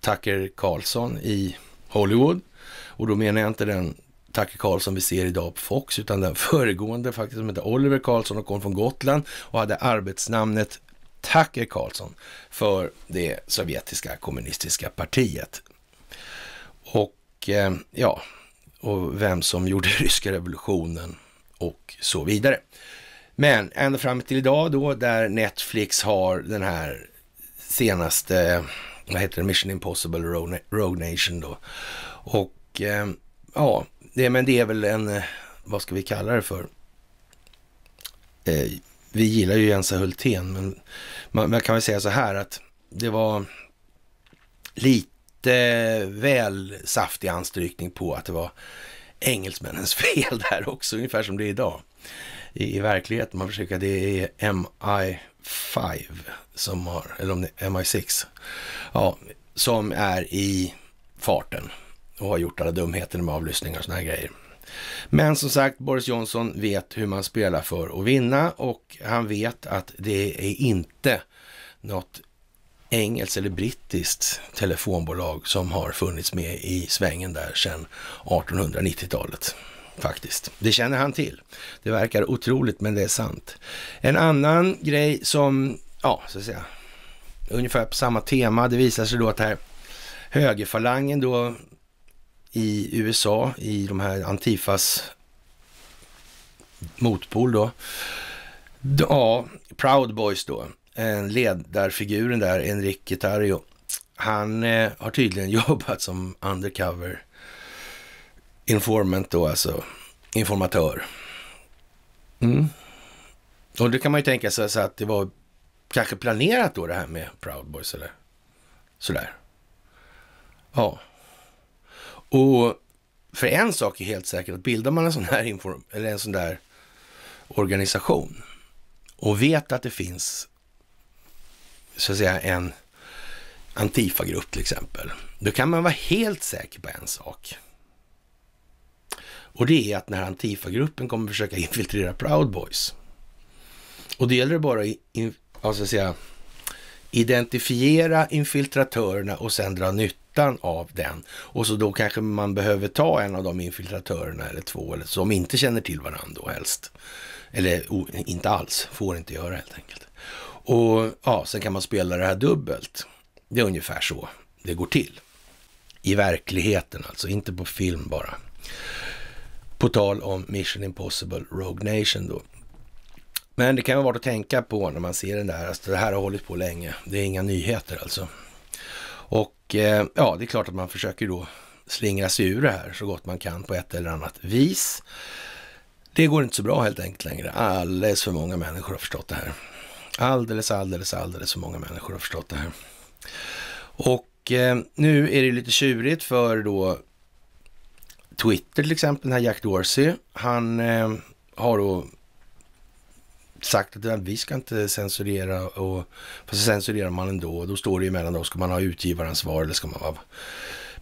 Tucker Carlson i Hollywood. Och då menar jag inte den Tacke Karlsson vi ser idag på Fox, utan den föregående faktiskt som hette Oliver Karlsson och kom från Gotland och hade arbetsnamnet Tucker Carlson för det sovjetiska kommunistiska partiet. Och eh, ja, och vem som gjorde ryska revolutionen och så vidare. Men ända fram till idag då, där Netflix har den här senaste, vad heter det, Mission Impossible Rogue Nation då. Och eh, ja, det, men det är väl en, eh, vad ska vi kalla det för? Eh, vi gillar ju Jensa Hultén, men man, man kan väl säga så här att det var lite väl saftig anstrykning på att det var engelsmännens fel där också, ungefär som det är idag. I, i verkligheten, man försöker, det är MI5 som har, eller om det är MI6, ja, som är i farten och har gjort alla dumheter med avlyssningar och sådana här grejer. Men som sagt, Boris Johnson vet hur man spelar för att vinna och han vet att det är inte något engelskt eller brittiskt telefonbolag som har funnits med i svängen där sedan 1890-talet. Faktiskt. Det känner han till. Det verkar otroligt, men det är sant. En annan grej som, ja, så att säga, ungefär på samma tema, det visar sig då att här högerfalangen då i USA, i de här Antifas motpol då. Ja, Proud Boys då, en ledarfiguren där, Enrique Tarrio. Han eh, har tydligen jobbat som undercover informant då, alltså informatör. Mm. Och det kan man ju tänka sig så att det var kanske planerat då det här med Proud Boys eller sådär. Ja. Och för en sak är helt säker, att bildar man en sån här inform eller en sån där organisation och vet att det finns så att säga en Antifa-grupp till exempel, då kan man vara helt säker på en sak. Och det är att när Antifa-gruppen kommer försöka infiltrera Proud Boys, och det gäller det bara att in, alltså säga, identifiera infiltratörerna och sen dra nytta nyttan av den. Och så då kanske man behöver ta en av de infiltratörerna eller två eller som inte känner till varandra då helst. Eller inte alls, får inte göra helt enkelt. Och ja, sen kan man spela det här dubbelt. Det är ungefär så det går till. I verkligheten alltså, inte på film bara. På tal om Mission Impossible Rogue Nation då. Men det kan vara värt att tänka på när man ser den där, alltså det här har hållit på länge. Det är inga nyheter alltså. Eh, ja, det är klart att man försöker då slingra sig ur det här så gott man kan på ett eller annat vis. Det går inte så bra helt enkelt längre. Alldeles för många människor har förstått det här. Alldeles, alldeles, alldeles för många människor har förstått det här. Och eh, nu är det lite tjurigt för då Twitter till exempel, den här Jack Dorsey. Han eh, har då sagt att vi ska inte censurera och fast censurerar man ändå. Då står det ju mellan då, ska man ha utgivaransvar eller ska man ha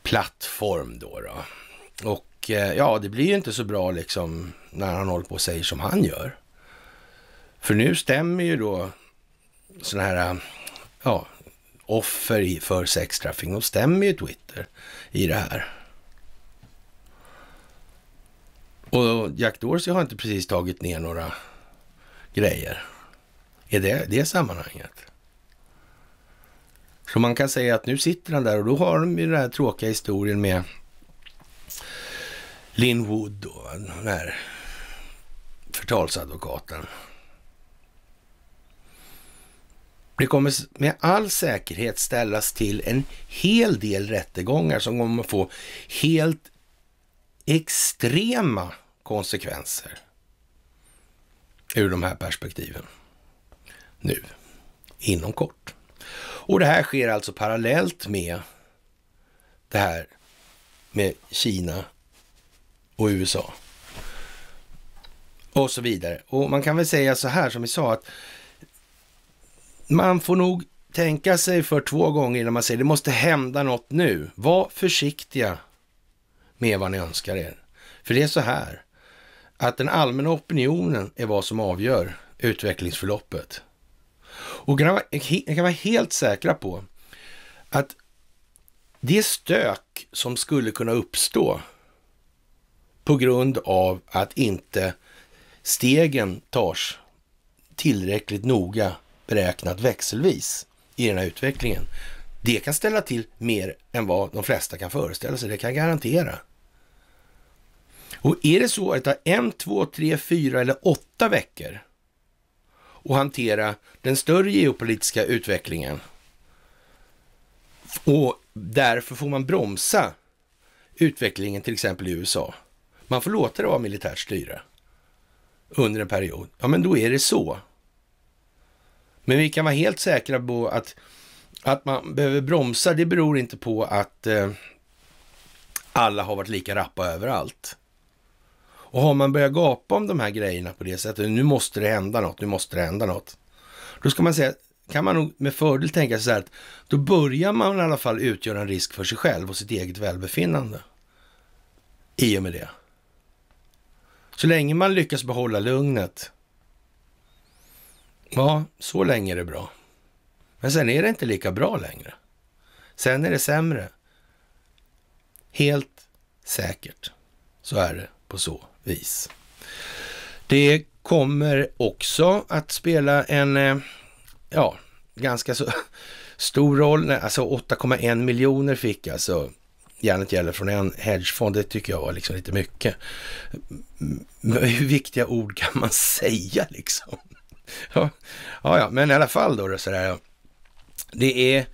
plattform då? då? Och eh, ja, det blir ju inte så bra liksom när han håller på och säger som han gör. För nu stämmer ju då sådana här, ja, offer för sextraffing, de stämmer ju Twitter i det här. Och Jack Dorsey har inte precis tagit ner några grejer i det, det sammanhanget. Så man kan säga att nu sitter han där och då har de ju den här tråkiga historien med Lynn Wood och den här förtalsadvokaten. Det kommer med all säkerhet ställas till en hel del rättegångar som kommer få helt extrema konsekvenser ur de här perspektiven. Nu, inom kort. Och det här sker alltså parallellt med det här med Kina och USA. Och så vidare. Och man kan väl säga så här som vi sa att man får nog tänka sig för två gånger innan man säger det måste hända något nu. Var försiktiga med vad ni önskar er. För det är så här att den allmänna opinionen är vad som avgör utvecklingsförloppet. Och kan vara helt säkra på att det stök som skulle kunna uppstå på grund av att inte stegen tas tillräckligt noga beräknat växelvis i den här utvecklingen. Det kan ställa till mer än vad de flesta kan föreställa sig, det kan jag garantera. Och är det så att det tar en, två, tre, fyra eller åtta veckor att hantera den större geopolitiska utvecklingen och därför får man bromsa utvecklingen till exempel i USA. Man får låta det vara militärt styre under en period. Ja, men då är det så. Men vi kan vara helt säkra på att, att man behöver bromsa. Det beror inte på att eh, alla har varit lika rappa överallt. Och har man börjat gapa om de här grejerna på det sättet, nu måste det hända något, nu måste det hända något. Då ska man säga, kan man nog med fördel tänka sig så här att då börjar man i alla fall utgöra en risk för sig själv och sitt eget välbefinnande. I och med det. Så länge man lyckas behålla lugnet. Ja, så länge är det bra. Men sen är det inte lika bra längre. Sen är det sämre. Helt säkert. Så är det på så vis. Det kommer också att spela en, eh, ja, ganska så stor roll. Alltså 8,1 miljoner fick alltså Janet Gäller från en hedgefond. Det tycker jag var liksom lite mycket. Hur viktiga ord kan man säga liksom? Ja, ja, men i alla fall då, då sådär. Det är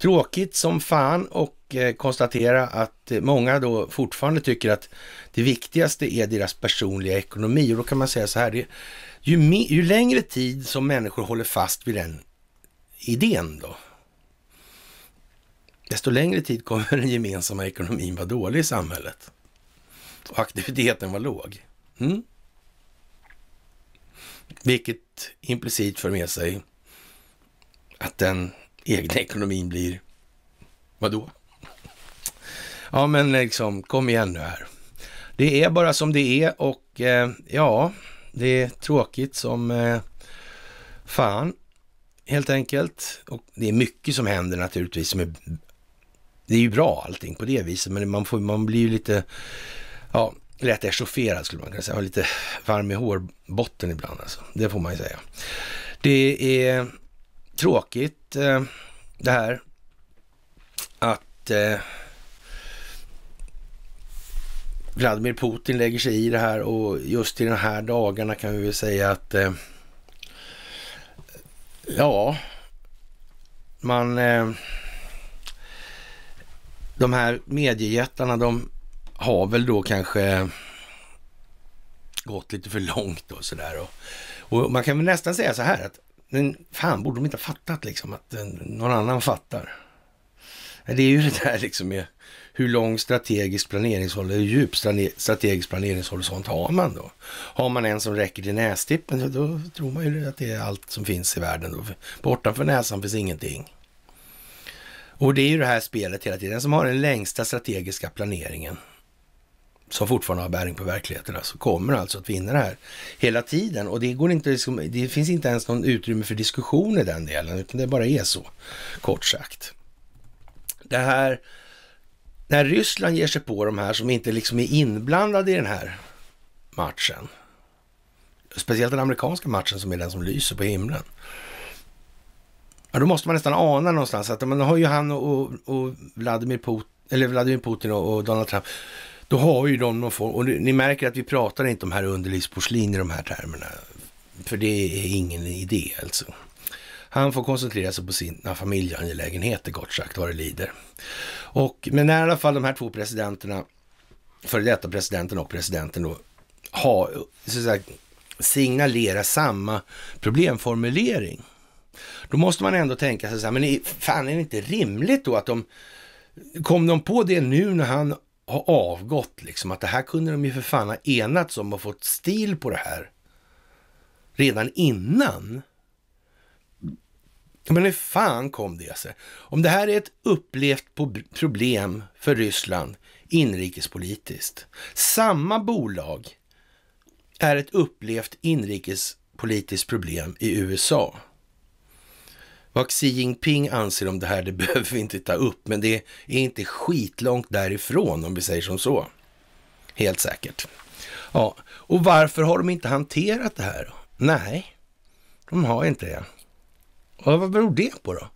tråkigt som fan och Eh, konstatera att eh, många då fortfarande tycker att det viktigaste är deras personliga ekonomi. Och då kan man säga så här, det, ju, ju längre tid som människor håller fast vid den idén då, desto längre tid kommer den gemensamma ekonomin vara dålig i samhället. Och aktiviteten var låg. Mm. Vilket implicit för med sig att den egna ekonomin blir, vadå? Ja, men liksom kom igen nu här. Det är bara som det är och eh, ja, det är tråkigt som eh, fan helt enkelt. Och det är mycket som händer naturligtvis. Som är, det är ju bra allting på det viset, men man, får, man blir ju lite, ja, lätt echaufferad skulle man kunna säga. Och lite varm i hårbotten ibland alltså. Det får man ju säga. Det är tråkigt eh, det här att eh, Vladimir Putin lägger sig i det här och just i de här dagarna kan vi väl säga att eh, ja, man eh, de här mediejättarna de har väl då kanske gått lite för långt och sådär. Och, och, man kan väl nästan säga så här att men fan borde de inte ha fattat liksom att eh, någon annan fattar. Det är ju det där liksom med hur lång strategisk planeringshorisont, hur djup strategisk planeringshorisont har man då? Har man en som räcker till nästippen, då tror man ju att det är allt som finns i världen. Då. Bortanför näsan finns ingenting. Och det är ju det här spelet hela tiden, den som har den längsta strategiska planeringen som fortfarande har bäring på verkligheten, alltså, kommer alltså att vinna det här hela tiden. Och det, går inte, liksom, det finns inte ens någon utrymme för diskussion i den delen, utan det bara är så, kort sagt. Det här när Ryssland ger sig på de här som inte liksom är inblandade i den här matchen, speciellt den amerikanska matchen som är den som lyser på himlen, ja, då måste man nästan ana någonstans att man har ju han och, och Vladimir, Putin, eller Vladimir Putin och, och Donald Trump, då har ju de någon form, och ni märker att vi pratar inte om här underlivsporslin i de här termerna, för det är ingen idé alltså. Han får koncentrera sig på sina familjeangelägenheter, kort sagt, vad det lider. Och, men när i alla fall de här två presidenterna, före detta presidenten och presidenten då, ha, så att säga, signalera samma problemformulering. Då måste man ändå tänka sig så här, men fan är det inte rimligt då att de, kom de på det nu när han har avgått, liksom, att det här kunde de ju för fan ha enats om och fått stil på det här redan innan. Men hur fan kom det sig? Om det här är ett upplevt problem för Ryssland inrikespolitiskt. Samma bolag är ett upplevt inrikespolitiskt problem i USA. Vad Xi Jinping anser om det här, det behöver vi inte ta upp, men det är inte skitlångt därifrån om vi säger som så. Helt säkert. Ja, och varför har de inte hanterat det här? Nej, de har inte det. Ja, vad beror det på då?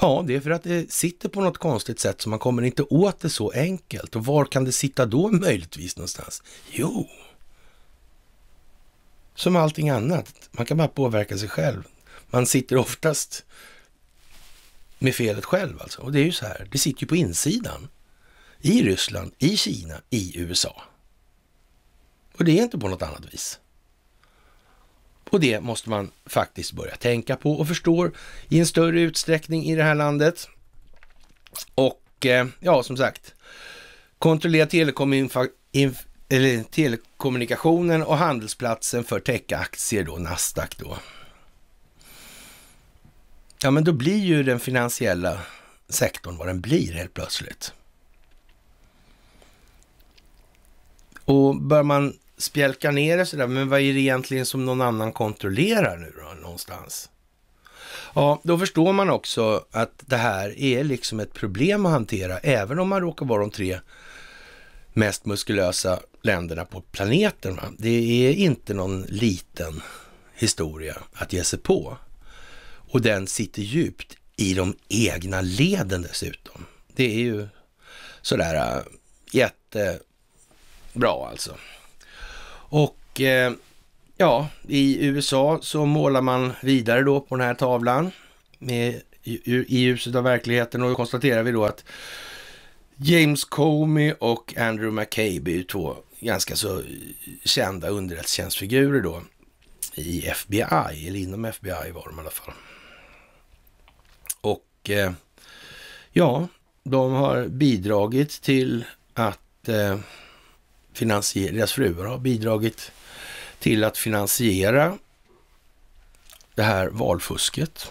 Ja, det är för att det sitter på något konstigt sätt så man kommer inte åt det så enkelt. Och var kan det sitta då möjligtvis någonstans? Jo, som allting annat. Man kan bara påverka sig själv. Man sitter oftast med felet själv alltså. Och det är ju så här, det sitter ju på insidan. I Ryssland, i Kina, i USA. Och det är inte på något annat vis. Och det måste man faktiskt börja tänka på och förstå i en större utsträckning i det här landet. Och eh, ja, som sagt, kontrollera eller telekommunikationen och handelsplatsen för techaktier då, Nasdaq då. Ja, men då blir ju den finansiella sektorn vad den blir helt plötsligt. Och bör man spjälkar ner det sådär, men vad är det egentligen som någon annan kontrollerar nu då, någonstans? Ja, då förstår man också att det här är liksom ett problem att hantera, även om man råkar vara de tre mest muskulösa länderna på planeten. Va? Det är inte någon liten historia att ge sig på. Och den sitter djupt i de egna leden dessutom. Det är ju sådär äh, jättebra alltså. Och eh, ja, i USA så målar man vidare då på den här tavlan med, i, i ljuset av verkligheten och då konstaterar vi då att James Comey och Andrew McCabe är ju två ganska så kända underrättelsetjänstfigurer då i FBI, eller inom FBI var de i alla fall. Och eh, ja, de har bidragit till att eh, finansiera, deras fruar har bidragit till att finansiera det här valfusket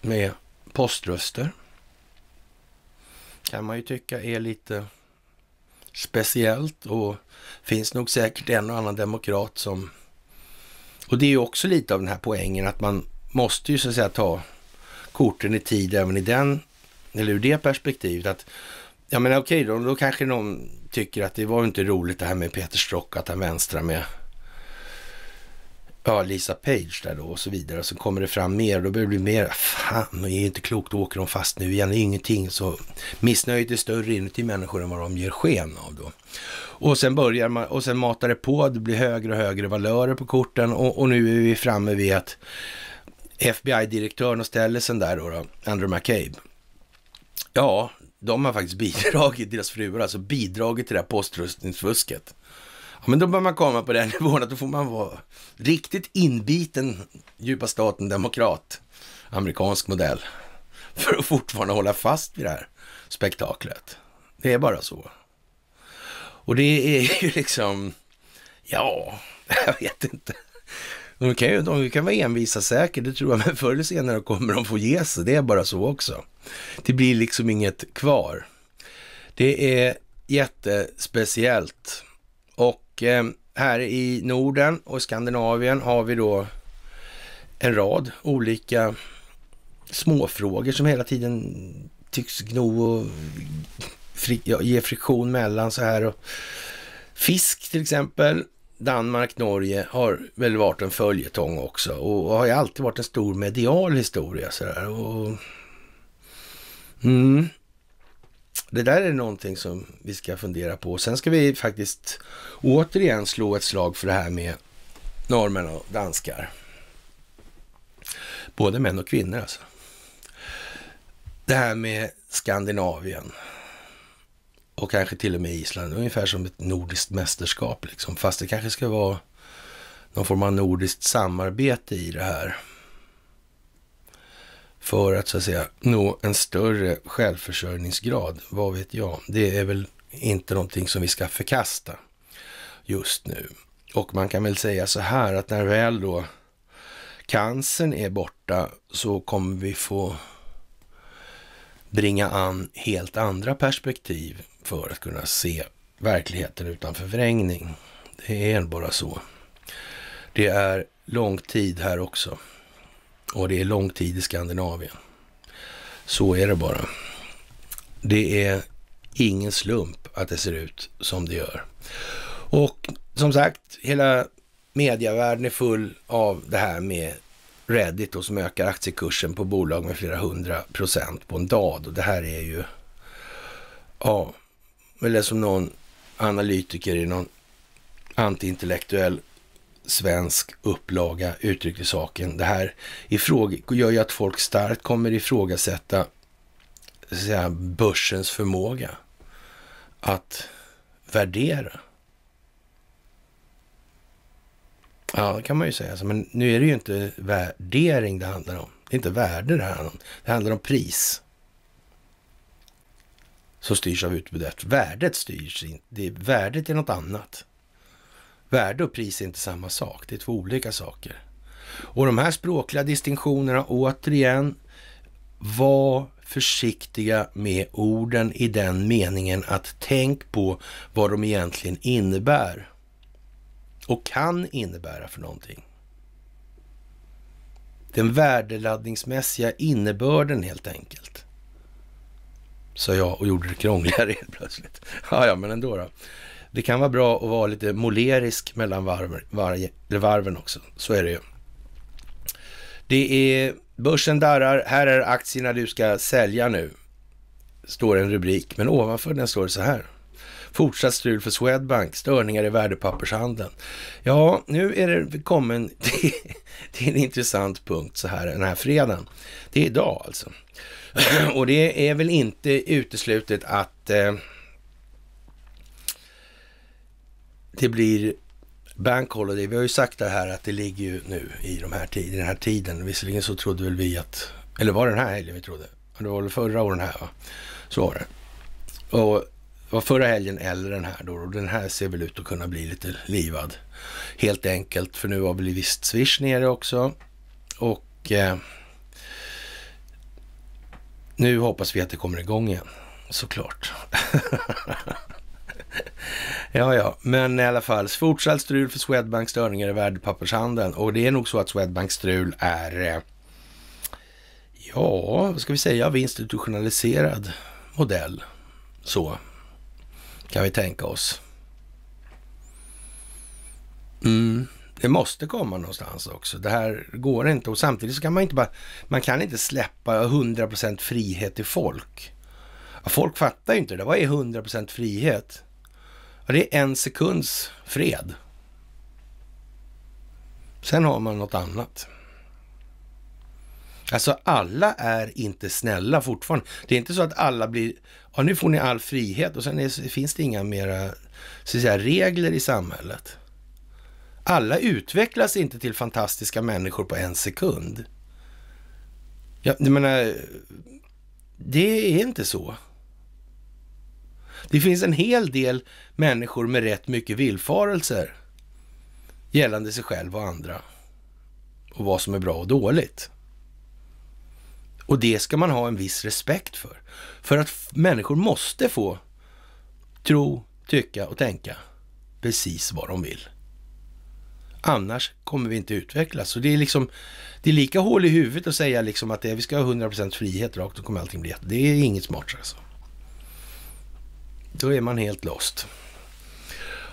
med poströster. Kan man ju tycka är lite speciellt och finns nog säkert en och annan demokrat som... Och det är ju också lite av den här poängen att man måste ju så att säga ta korten i tid även i den, eller ur det perspektivet att Ja men okej då, då kanske någon tycker att det var inte roligt det här med Peter Strock, att han vänstrar med ja, Lisa Page där då och så vidare. Och så kommer det fram mer då börjar det bli mer, fan det är inte klokt, då åker de fast nu igen, ingenting. Så missnöjet är större inuti människor än vad de ger sken av då. Och sen börjar man, och sen matar det på, det blir högre och högre valörer på korten och, och nu är vi framme vid att FBI-direktören och ställelsen där då, då Andrew McCabe. Ja, de har faktiskt bidragit, deras fruar, alltså bidragit till det här poströstningsfusket. men då bör man komma på den nivån att då får man vara riktigt inbiten djupa staten demokrat, amerikansk modell, för att fortfarande hålla fast vid det här spektaklet. Det är bara så. Och det är ju liksom, ja, jag vet inte. De kan ju de kan vara envisa säkert, det tror jag, men förr eller senare kommer de få ge sig. Det är bara så också. Det blir liksom inget kvar. Det är jättespeciellt. Och eh, här i Norden och Skandinavien har vi då en rad olika småfrågor som hela tiden tycks gno och fri, ja, ge friktion mellan så här. Och fisk till exempel Danmark, Norge har väl varit en följetong också och har ju alltid varit en stor medial historia sådär. Och... Mm. Det där är någonting som vi ska fundera på. Sen ska vi faktiskt återigen slå ett slag för det här med norrmän och danskar. Både män och kvinnor alltså. Det här med Skandinavien och kanske till och med Island. Ungefär som ett nordiskt mästerskap liksom. Fast det kanske ska vara någon form av nordiskt samarbete i det här. För att så att säga nå en större självförsörjningsgrad. Vad vet jag? Det är väl inte någonting som vi ska förkasta just nu. Och man kan väl säga så här att när väl då cancern är borta så kommer vi få bringa an helt andra perspektiv för att kunna se verkligheten utan förvrängning. Det är bara så. Det är lång tid här också. Och det är lång tid i Skandinavien. Så är det bara. Det är ingen slump att det ser ut som det gör. Och som sagt, hela medievärlden är full av det här med Reddit och som ökar aktiekursen på bolag med flera hundra procent på en dag. Och det här är ju... Ja, eller som någon analytiker i någon antiintellektuell svensk upplaga uttryckte saken. Det här gör ju att folk starkt kommer ifrågasätta säga, börsens förmåga att värdera. Ja, det kan man ju säga. Men nu är det ju inte värdering det handlar om. Det är inte värde det handlar om. Det handlar om pris som styrs av utbudet. Värdet styrs inte. Värdet är något annat. Värde och pris är inte samma sak. Det är två olika saker. Och de här språkliga distinktionerna, återigen, var försiktiga med orden i den meningen att tänk på vad de egentligen innebär och kan innebära för någonting. Den värdeladdningsmässiga innebörden helt enkelt sa jag och gjorde det krångligare helt plötsligt. Ja, ja, men ändå då. Det kan vara bra att vara lite molerisk mellan varv, varje, varven också. Så är det ju. Det är börsen darrar. Här är aktierna du ska sälja nu. Står en rubrik, men ovanför den står det så här. Fortsatt strul för Swedbank, störningar i värdepappershandeln. Ja, nu är det kommen till, till en intressant punkt så här den här fredagen. Det är idag alltså. Och det är väl inte uteslutet att eh, det blir Bank Holiday. Vi har ju sagt det här att det ligger ju nu i, de här i den här tiden. Visserligen så trodde väl vi att, eller var det den här helgen vi trodde? Det var väl förra året här va? Så var det. Och var förra helgen eller den här då. Och den här ser väl ut att kunna bli lite livad. Helt enkelt, för nu har vi visst Swish nere också. Och eh, nu hoppas vi att det kommer igång igen, såklart. ja, ja, men i alla fall. Fortsatt strul för Swedbanks störningar i värdepappershandeln. Och det är nog så att Swedbanks strul är, eh, ja, vad ska vi säga, av institutionaliserad modell. Så kan vi tänka oss. Mm det måste komma någonstans också. Det här går inte och samtidigt så kan man inte bara, man kan inte släppa 100% frihet till folk. Folk fattar ju inte det. Vad är 100% frihet? Det är en sekunds fred. Sen har man något annat. Alltså alla är inte snälla fortfarande. Det är inte så att alla blir, ja nu får ni all frihet och sen är, finns det inga mera så att säga, regler i samhället. Alla utvecklas inte till fantastiska människor på en sekund. jag menar, det är inte så. Det finns en hel del människor med rätt mycket villfarelser gällande sig själv och andra och vad som är bra och dåligt. Och det ska man ha en viss respekt för. För att människor måste få tro, tycka och tänka precis vad de vill. Annars kommer vi inte utvecklas. Så det är liksom, det är lika hål i huvudet att säga liksom att det, vi ska ha 100% frihet rakt, då kommer allting bli jätte... Det är inget smart alltså. Då är man helt lost.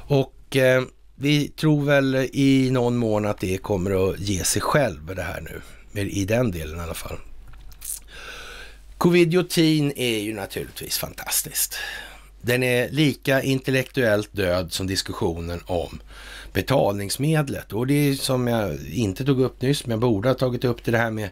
Och eh, vi tror väl i någon mån att det kommer att ge sig själv det här nu. I den delen i alla fall. Covidiotin är ju naturligtvis fantastiskt. Den är lika intellektuellt död som diskussionen om betalningsmedlet. Och det är som jag inte tog upp nyss, men jag borde ha tagit upp det, här med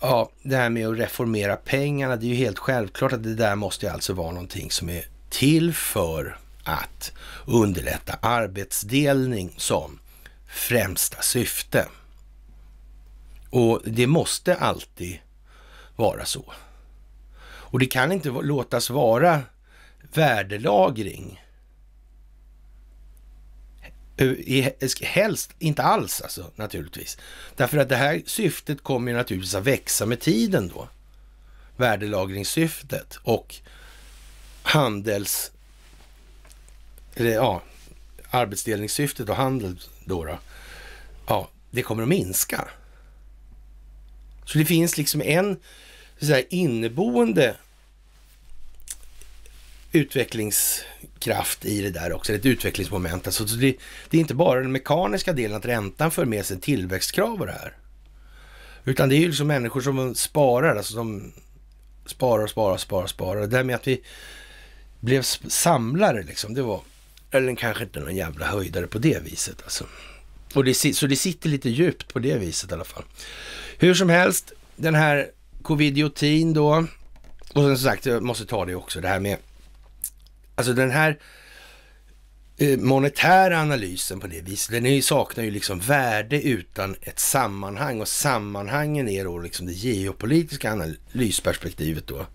Ja, det här med att reformera pengarna, det är ju helt självklart att det där måste alltså vara någonting som är till för att underlätta arbetsdelning som främsta syfte. Och det måste alltid vara så. Och det kan inte låtas vara värdelagring. Helst inte alls alltså naturligtvis. Därför att det här syftet kommer ju naturligtvis att växa med tiden då. Värdelagringssyftet och handels... Eller ja, arbetsdelningssyftet och handel då. då ja, det kommer att minska. Så det finns liksom en så säga, inneboende utvecklingskraft i det där också, ett utvecklingsmoment. Alltså, det, det, är inte bara den mekaniska delen att räntan för med sig tillväxtkrav och det här. Utan det är ju liksom människor som sparar, alltså som sparar, sparar, sparar, sparar. Det där med att vi blev samlare liksom, det var, eller kanske inte någon jävla höjdare på det viset alltså. Och det, så det sitter lite djupt på det viset i alla fall. Hur som helst, den här covidiotin då, och som sagt, jag måste ta det också, det här med Alltså den här eh, monetära analysen på det viset, den saknar ju liksom värde utan ett sammanhang och sammanhangen är då liksom det geopolitiska analysperspektivet då.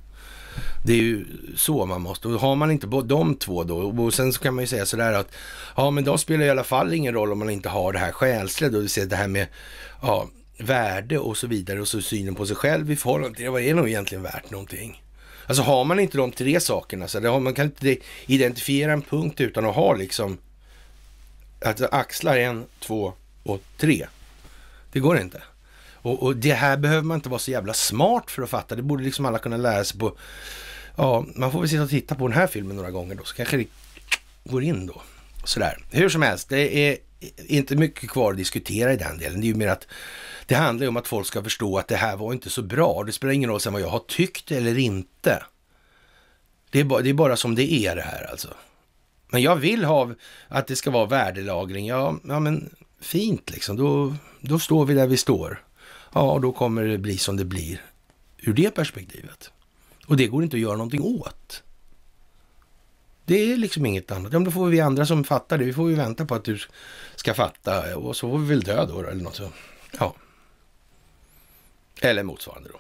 Det är ju så man måste, och har man inte de två då, och sen så kan man ju säga sådär att ja men då spelar i alla fall ingen roll om man inte har det här själsliga då, det vill säga det här med ja, värde och så vidare och så synen på sig själv i förhållande till det, vad är nog egentligen värt någonting? Alltså har man inte de tre sakerna, så alltså, man kan inte identifiera en punkt utan att ha liksom alltså axlar en, två och tre. Det går inte. Och, och, det här behöver man inte vara så jävla smart för att fatta. Det borde liksom alla kunna lära sig på. Ja, man får väl sitta och titta på den här filmen några gånger då, så kanske det går in då. Sådär. Hur som helst, det är inte mycket kvar att diskutera i den delen. Det är ju mer att det handlar ju om att folk ska förstå att det här var inte så bra. Det spelar ingen roll sen vad jag har tyckt eller inte. Det är, bara, det är bara som det är det här alltså. Men jag vill ha att det ska vara värdelagring. Ja, ja men fint liksom. Då, då står vi där vi står. Ja, och då kommer det bli som det blir ur det perspektivet. Och det går inte att göra någonting åt. Det är liksom inget annat. Ja, men då får vi andra som fattar det. Vi får ju vänta på att du ska fatta och så får vi väl dö då, eller något så. Ja. Eller motsvarande då.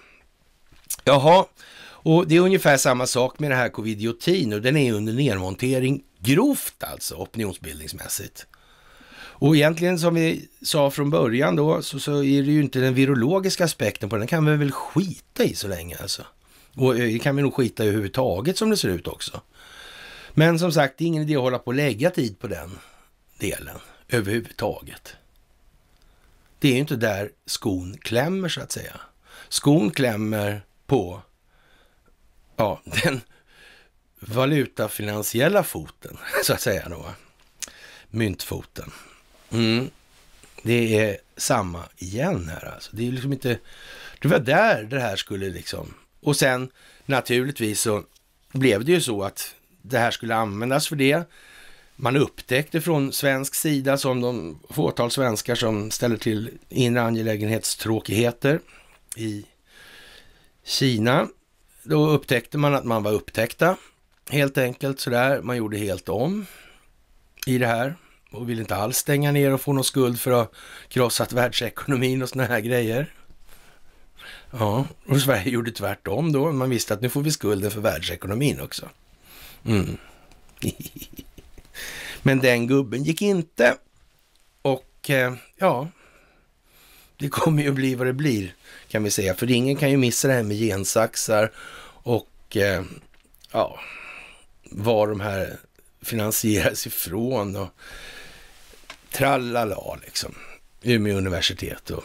Jaha, och det är ungefär samma sak med det här covidiotin och den är under nedmontering grovt alltså opinionsbildningsmässigt. Och egentligen som vi sa från början då så, så, är det ju inte den virologiska aspekten på den. Den kan vi väl skita i så länge alltså. Och det eh, kan vi nog skita i överhuvudtaget som det ser ut också. Men som sagt, det är ingen idé att hålla på och lägga tid på den delen överhuvudtaget. Det är ju inte där skon klämmer så att säga. Skon klämmer på ja, den valutafinansiella foten så att säga då. Myntfoten. Mm. Det är samma igen här alltså. Det är liksom inte, det var där det här skulle liksom. Och sen naturligtvis så blev det ju så att det här skulle användas för det. Man upptäckte från svensk sida, som de fåtal svenskar som ställer till inre angelägenhetstråkigheter i Kina, då upptäckte man att man var upptäckta. Helt enkelt sådär, man gjorde helt om i det här och ville inte alls stänga ner och få någon skuld för att ha krossat världsekonomin och sådana här grejer. Ja, och Sverige gjorde tvärtom då. Man visste att nu får vi skulden för världsekonomin också. Mm. Men den gubben gick inte. Och eh, ja, det kommer ju bli vad det blir kan vi säga. För ingen kan ju missa det här med gensaxar och eh, ja, var de här finansieras ifrån och tralala liksom. Umeå universitet och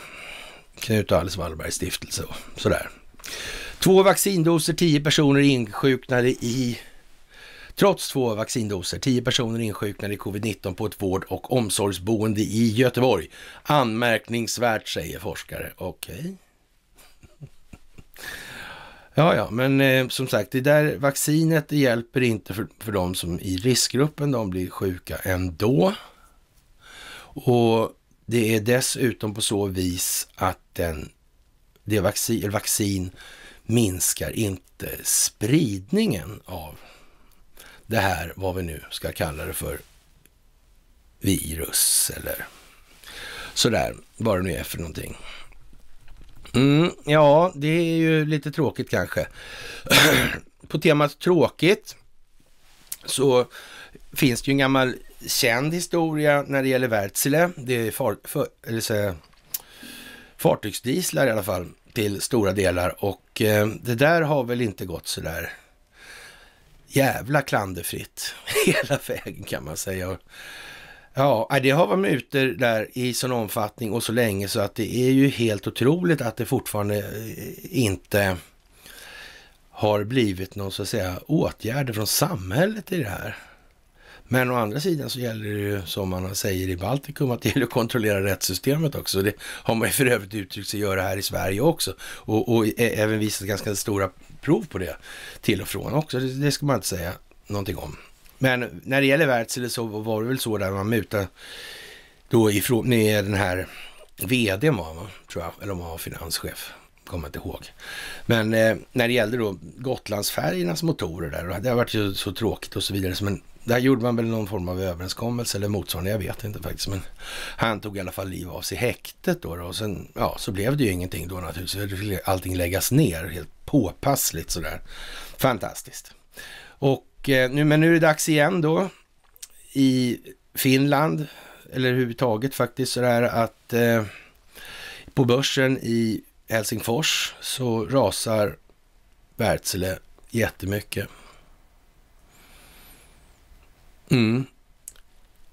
Knut och Alice Wallbergs stiftelse och sådär. Två vaccindoser, tio personer insjuknade i trots två vaccindoser. Tio personer insjuknade i covid-19 på ett vård och omsorgsboende i Göteborg. Anmärkningsvärt, säger forskare. Okej. Okay. Ja, ja, men eh, som sagt, det där vaccinet det hjälper inte för, för de som i riskgruppen, de blir sjuka ändå. Och det är dessutom på så vis att den, det vaccin, vaccin minskar inte spridningen av det här, vad vi nu ska kalla det för, virus eller sådär, vad det nu är för någonting. Mm, ja, det är ju lite tråkigt kanske. På temat tråkigt så finns det ju en gammal känd historia när det gäller Wärtsilä. Det är far, för, eller så, fartygsdieslar i alla fall till stora delar och eh, det där har väl inte gått sådär jävla klanderfritt hela vägen kan man säga. Ja, det har varit mutor där i sån omfattning och så länge så att det är ju helt otroligt att det fortfarande eh, inte har blivit någon så att säga åtgärder från samhället i det här. Men å andra sidan så gäller det ju, som man säger i Baltikum, att det gäller att kontrollera rättssystemet också. Det har man ju för övrigt uttryckt sig göra här i Sverige också. Och, och även visat ganska stora prov på det till och från också. Det, det ska man inte säga någonting om. Men när det gäller Wärtsilä så var det väl så där man mutade då ifrån, med den här vd var man, tror jag, eller om han var finanschef kommer inte ihåg. Men eh, när det gällde då Gotlandsfärjornas motorer där, det har varit så, så tråkigt och så vidare. Men där gjorde man väl någon form av överenskommelse eller motsvarande, jag vet inte faktiskt. Men han tog i alla fall liv av sig häktet då, och sen ja, så blev det ju ingenting då naturligtvis. Allting läggas ner helt påpassligt sådär. Fantastiskt. Och eh, nu, men nu är det dags igen då i Finland eller överhuvudtaget faktiskt sådär att eh, på börsen i Helsingfors så rasar Wärtsilä jättemycket. Mm.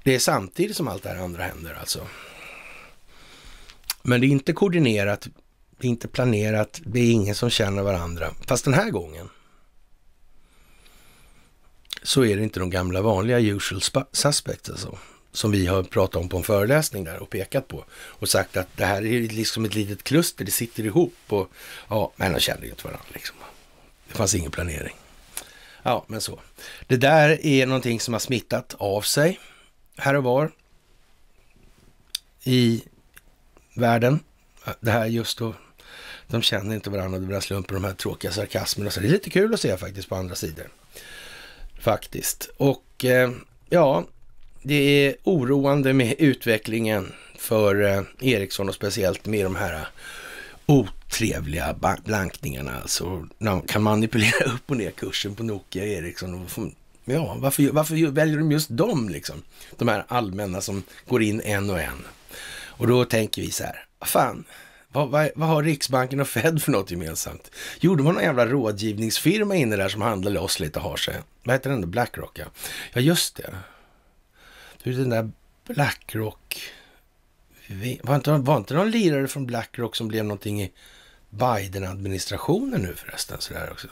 Det är samtidigt som allt det här andra händer alltså. Men det är inte koordinerat, det är inte planerat, det är ingen som känner varandra. Fast den här gången så är det inte de gamla vanliga usual suspects alltså, som vi har pratat om på en föreläsning där och pekat på och sagt att det här är liksom ett litet kluster, det sitter ihop och ja, men de känner ju inte varandra liksom. Det fanns ingen planering. Ja, men så. Det där är någonting som har smittat av sig här och var i världen. Det här just då, de känner inte varandra, och det blir slumpen, de här tråkiga sarkasmerna. Så det är lite kul att se faktiskt på andra sidor. Faktiskt. Och eh, ja, det är oroande med utvecklingen för eh, Ericsson och speciellt med de här eh, trevliga blankningarna alltså. De kan manipulera upp och ner kursen på Nokia, Ericsson och Ja, varför, varför väljer de just dem liksom? De här allmänna som går in en och en. Och då tänker vi så här, fan, vad, vad, vad, har Riksbanken och Fed för något gemensamt? Gjorde man någon jävla rådgivningsfirma inne där som handlar loss lite och har sig. Vad heter den då? Blackrock, ja. Ja, just det. Du, den där Blackrock... Var inte, var inte någon lirare från Blackrock som blev någonting i Biden-administrationen nu förresten. Sådär också.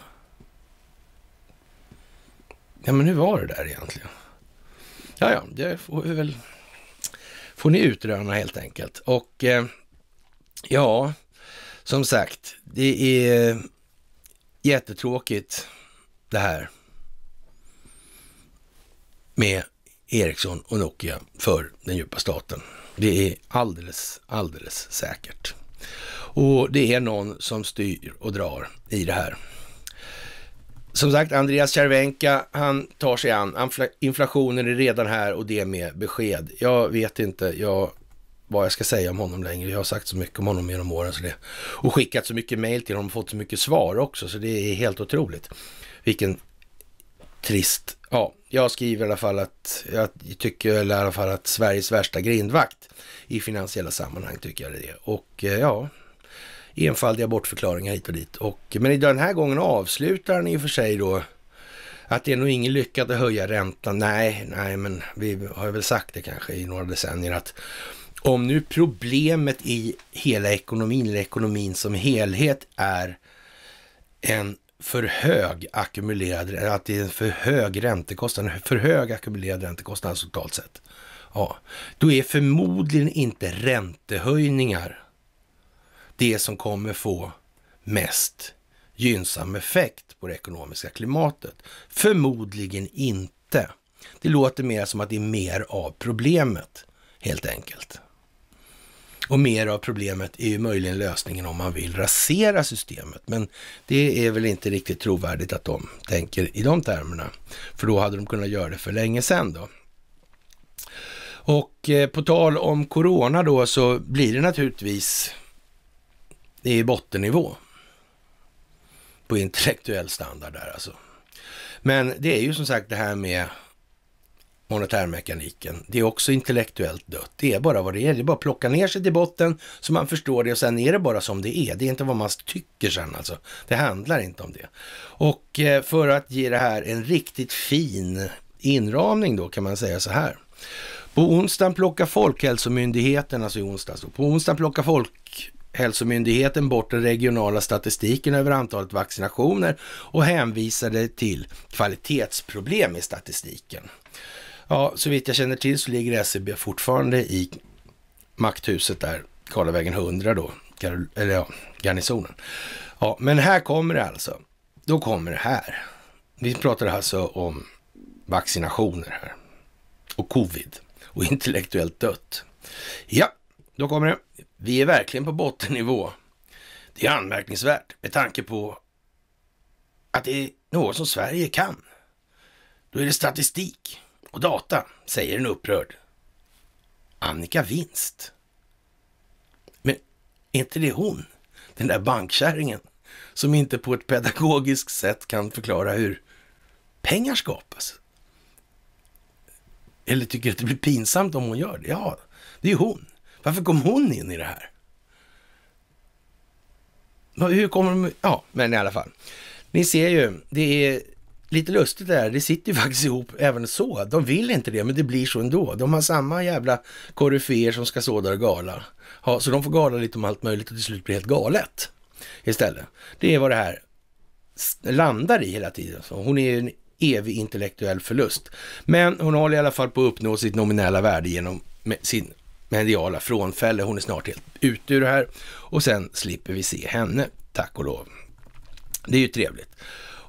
Ja, men hur var det där egentligen? Ja, ja, det får vi väl... Får ni utröna helt enkelt. Och eh, ja, som sagt, det är jättetråkigt det här med Ericsson och Nokia för den djupa staten. Det är alldeles, alldeles säkert. Och det är någon som styr och drar i det här. Som sagt, Andreas Cervenka, han tar sig an. Inflationen är redan här och det med besked. Jag vet inte jag, vad jag ska säga om honom längre. Jag har sagt så mycket om honom genom åren så det, och skickat så mycket mail till honom och fått så mycket svar också. Så det är helt otroligt. Vilken trist. Ja, jag skriver i alla fall att jag tycker eller i alla fall att Sveriges värsta grindvakt i finansiella sammanhang tycker jag det är. Och eh, ja, enfaldiga bortförklaringar hit och dit. Och, men den här gången avslutar han i och för sig då att det är nog ingen lyckat att höja räntan. Nej, nej, men vi har väl sagt det kanske i några decennier att om nu problemet i hela ekonomin, eller ekonomin som helhet, är en för hög ackumulerad, att det är en för hög räntekostnad, en för hög ackumulerad räntekostnad totalt sett. Ja, då är förmodligen inte räntehöjningar det som kommer få mest gynnsam effekt på det ekonomiska klimatet? Förmodligen inte. Det låter mer som att det är mer av problemet, helt enkelt. Och mer av problemet är ju möjligen lösningen om man vill rasera systemet. Men det är väl inte riktigt trovärdigt att de tänker i de termerna. För då hade de kunnat göra det för länge sedan då. Och eh, på tal om corona då så blir det naturligtvis det är bottennivå på intellektuell standard där alltså. Men det är ju som sagt det här med monetärmekaniken. Det är också intellektuellt dött. Det är bara vad det är. Det är bara att plocka ner sig till botten så man förstår det och sen är det bara som det är. Det är inte vad man tycker sen alltså. Det handlar inte om det. Och eh, för att ge det här en riktigt fin inramning då kan man säga så här. På onsdagen plockar Folkhälsomyndigheten, alltså i onsdags, på onsdagen plockar folk, hälsomyndigheten bort den regionala statistiken över antalet vaccinationer och hänvisade till kvalitetsproblem i statistiken. Ja, så vitt jag känner till så ligger SCB e fortfarande i makthuset där, Karlavägen 100 då, eller ja, garnisonen. Ja, men här kommer det alltså. Då kommer det här. Vi pratar alltså om vaccinationer här och covid och intellektuellt dött. Ja, då kommer det. Vi är verkligen på bottennivå. Det är anmärkningsvärt med tanke på att det är något som Sverige kan. Då är det statistik och data, säger en upprörd. Annika Winst. Men är inte det hon, den där bankkärringen, som inte på ett pedagogiskt sätt kan förklara hur pengar skapas? Eller tycker att det blir pinsamt om hon gör det? Ja, det är ju hon. Varför kom hon in i det här? Hur kommer de... Ja, men i alla fall. Ni ser ju, det är lite lustigt det här. Det sitter ju faktiskt ihop även så. De vill inte det, men det blir så ändå. De har samma jävla koryféer som ska såda och gala. Ja, så de får gala lite om allt möjligt och till slut blir helt galet istället. Det är vad det här landar i hela tiden. Så hon är en evig intellektuell förlust. Men hon håller i alla fall på att uppnå sitt nominella värde genom sin mediala frånfälle. Hon är snart helt ute ur det här och sen slipper vi se henne, tack och lov. Det är ju trevligt.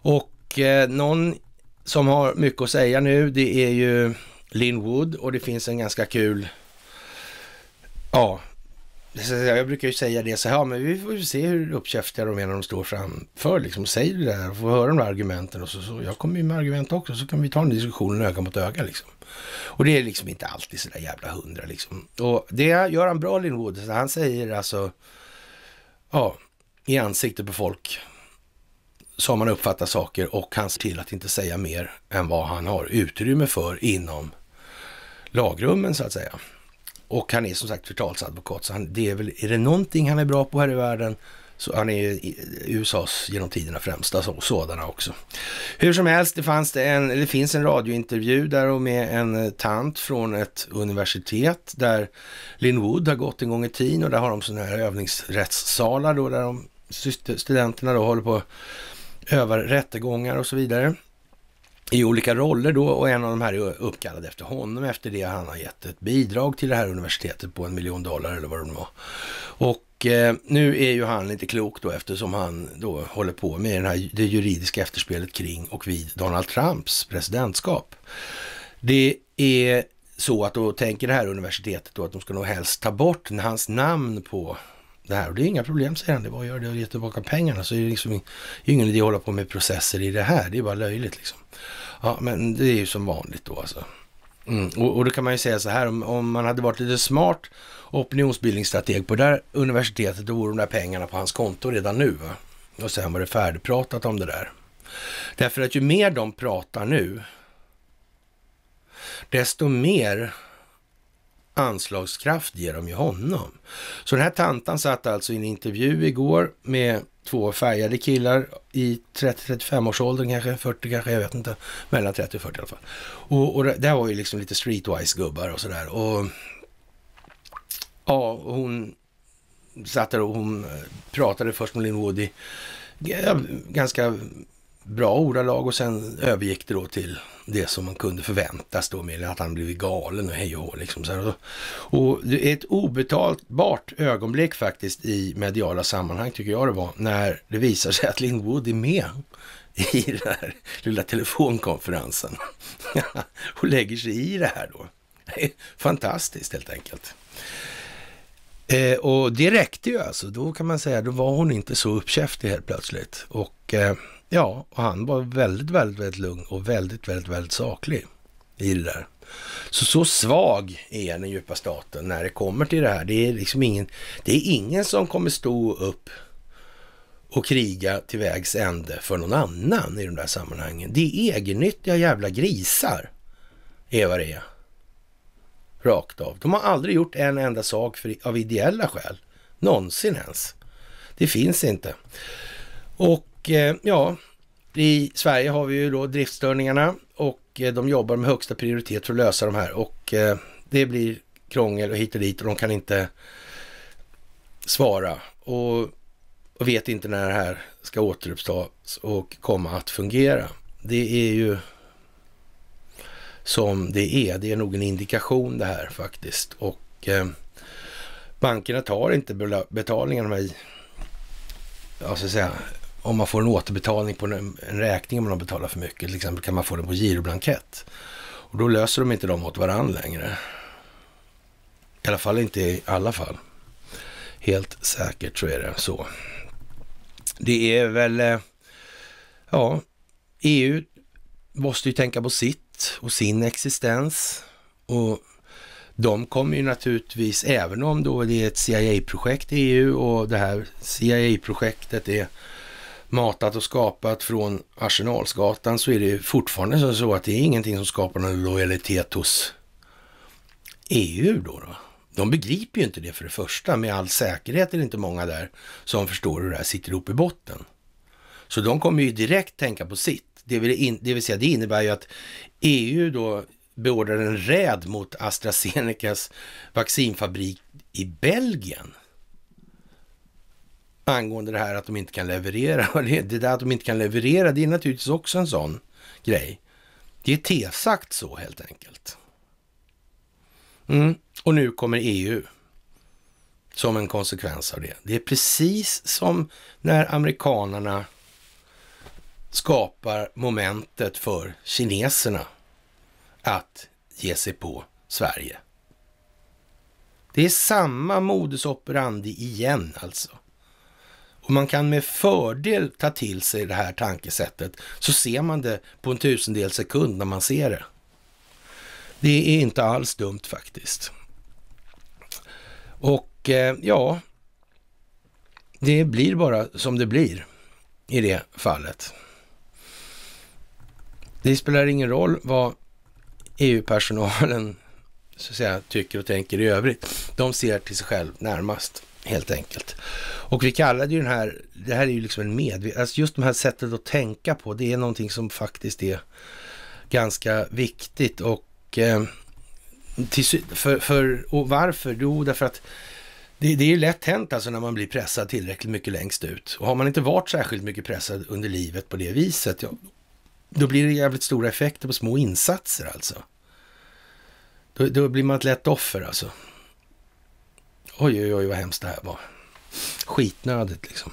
Och eh, någon som har mycket att säga nu, det är ju Lin Wood och det finns en ganska kul ja, jag brukar ju säga det så här, men vi får ju se hur uppkäftiga de är när de står framför. Liksom, säg det där, får höra de där argumenten och så, så. Jag kommer ju med argument också, så kan vi ta en diskussion öga mot öga liksom. Och det är liksom inte alltid så där jävla hundra liksom. Och det gör han bra, Lindwood. Han säger alltså, ja, i ansiktet på folk som man uppfattar saker och han ser till att inte säga mer än vad han har utrymme för inom lagrummen så att säga. Och han är som sagt förtalsadvokat, så han, det är väl, är det någonting han är bra på här i världen så han är USAs genom tiderna främsta så, sådana också. Hur som helst, det, fanns det, en, det finns en radiointervju där och med en eh, tant från ett universitet där Lynn Wood har gått en gång i tiden och där har de sådana här övningsrättssalar då där de, studenterna då håller på att övar rättegångar och så vidare i olika roller då och en av de här är uppkallad efter honom efter det han har gett ett bidrag till det här universitetet på en miljon dollar eller vad det var. Och eh, nu är ju han lite klok då eftersom han då håller på med den här, det juridiska efterspelet kring och vid Donald Trumps presidentskap. Det är så att då tänker det här universitetet då att de ska nog helst ta bort hans namn på det här blir inga problem, säger han. Det är bara att göra det och ge tillbaka pengarna. Så liksom det är liksom ingen idé att hålla på med processer i det här. Det är bara löjligt liksom. Ja, men det är ju som vanligt då alltså. Mm. Och, och då kan man ju säga så här, om, om man hade varit lite smart opinionsbildningsstrateg på det där universitetet, då vore de där pengarna på hans konto redan nu. Va? Och sen var det färdigpratat om det där. Därför att ju mer de pratar nu, desto mer anslagskraft ger de ju honom. Så den här tantan satt alltså i en intervju igår med två färgade killar i 30-35-årsåldern, kanske 40 kanske, jag vet inte. Mellan 30 och 40 i alla fall. Och, och det, var ju liksom lite streetwise gubbar och sådär. Och ja, hon satt där och hon eh, pratade först med Lin Woody ganska bra ordalag och sen övergick det då till det som man kunde förväntas då med att han blivit galen och hej och hå liksom. Och det är ett obetalbart ögonblick faktiskt i mediala sammanhang tycker jag det var när det visar sig att Lindwood är med i den här lilla telefonkonferensen och lägger sig i det här då. Fantastiskt helt enkelt. Eh, och det räckte ju alltså. Då kan man säga, då var hon inte så uppkäftig helt plötsligt. Och eh, Ja, och han var väldigt, väldigt, väldigt lugn och väldigt, väldigt, väldigt saklig i det där. Så, så svag är den djupa staten när det kommer till det här. Det är liksom ingen, det är ingen som kommer stå upp och kriga till vägs ände för någon annan i de där sammanhangen. Det är egennyttiga jävla grisar, är vad det är. Rakt av. De har aldrig gjort en enda sak för, av ideella skäl. Någonsin ens. Det finns inte. Och och eh, ja, i Sverige har vi ju då driftstörningarna och eh, de jobbar med högsta prioritet för att lösa de här och eh, det blir krångel och hit och dit och de kan inte svara och, och vet inte när det här ska återupptas och komma att fungera. Det är ju som det är. Det är nog en indikation det här faktiskt och eh, bankerna tar inte betalningarna i, de här, alltså säga, om man får en återbetalning på en räkning om man betalar för mycket, till exempel kan man få den på giroblankett. Och då löser de inte dem åt varandra längre. I alla fall inte i alla fall. Helt säkert så är det så. Det är väl, eh, ja, EU måste ju tänka på sitt och sin existens. Och de kommer ju naturligtvis, även om då det är ett CIA-projekt i EU e och det här CIA-projektet är matat och skapat från Arsenalsgatan så är det fortfarande så att det är ingenting som skapar någon lojalitet hos EU då. då. De begriper ju inte det för det första. Med all säkerhet är det inte många där som förstår hur det här sitter ihop i botten. Så de kommer ju direkt tänka på sitt. Det vill, in, det vill säga, det innebär ju att EU då beordrar en räd mot AstraZenecas vaccinfabrik i Belgien angående det här att de inte kan leverera. Det där att de inte kan leverera, det är naturligtvis också en sån grej. Det är tesagt så helt enkelt. Mm. Och nu kommer EU som en konsekvens av det. Det är precis som när amerikanarna skapar momentet för kineserna att ge sig på Sverige. Det är samma modus operandi igen alltså man kan med fördel ta till sig det här tankesättet, så ser man det på en tusendel sekund när man ser det. Det är inte alls dumt faktiskt. Och eh, ja, det blir bara som det blir i det fallet. Det spelar ingen roll vad EU-personalen så att säga, tycker och tänker i övrigt. De ser till sig själv närmast helt enkelt. Och vi kallade ju den här, det här är ju liksom en medveten, alltså just de här sättet att tänka på, det är någonting som faktiskt är ganska viktigt och, eh, för, för, och varför? Jo, därför att det, det, är ju lätt hänt alltså när man blir pressad tillräckligt mycket längst ut. Och har man inte varit särskilt mycket pressad under livet på det viset, ja, då blir det jävligt stora effekter på små insatser alltså. Då, då blir man ett lätt offer alltså. Oj, oj, oj vad hemskt det här var. Skitnödigt liksom.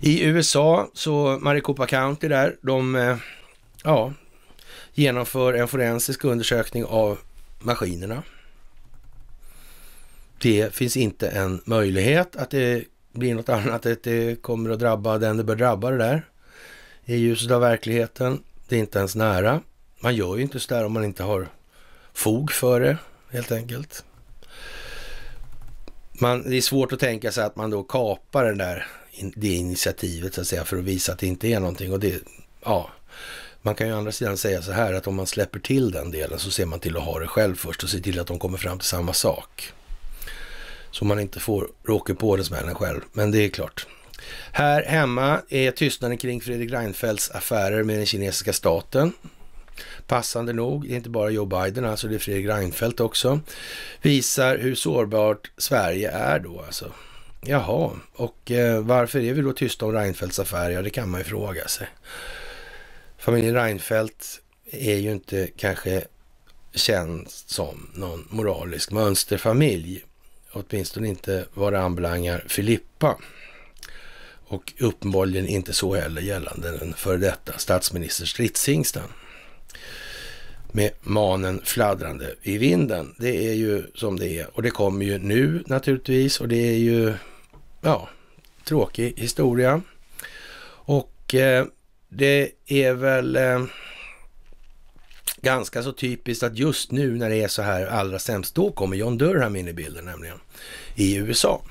I USA, så Maricopa County där, de eh, ja, genomför en forensisk undersökning av maskinerna. Det finns inte en möjlighet att det blir något annat, att det kommer att drabba den det bör drabba det där. I ljuset av verkligheten, det är inte ens nära. Man gör ju inte så där om man inte har fog för det, helt enkelt man, det är svårt att tänka sig att man då kapar den där, det initiativet så att säga för att visa att det inte är någonting. Och det, ja, man kan ju å andra sidan säga så här att om man släpper till den delen så ser man till att ha det själv först och se till att de kommer fram till samma sak. Så man inte får råka på det smällen själv, men det är klart. Här hemma är tystnaden kring Fredrik Reinfeldts affärer med den kinesiska staten Passande nog, det är inte bara Joe Biden, alltså det är Fredrik Reinfeldt också, visar hur sårbart Sverige är då alltså. Jaha, och eh, varför är vi då tysta om Reinfeldts affärer? Ja, det kan man ju fråga sig. Familjen Reinfeldt är ju inte kanske känd som någon moralisk mönsterfamilj. Åtminstone inte vad det anbelangar Filippa. Och uppenbarligen inte så heller gällande den före detta statsminister Stridshingsten med manen fladdrande i vinden. Det är ju som det är och det kommer ju nu naturligtvis och det är ju, ja, tråkig historia. Och eh, det är väl eh, ganska så typiskt att just nu när det är så här allra sämst, då kommer John Durham in i bilden nämligen i USA.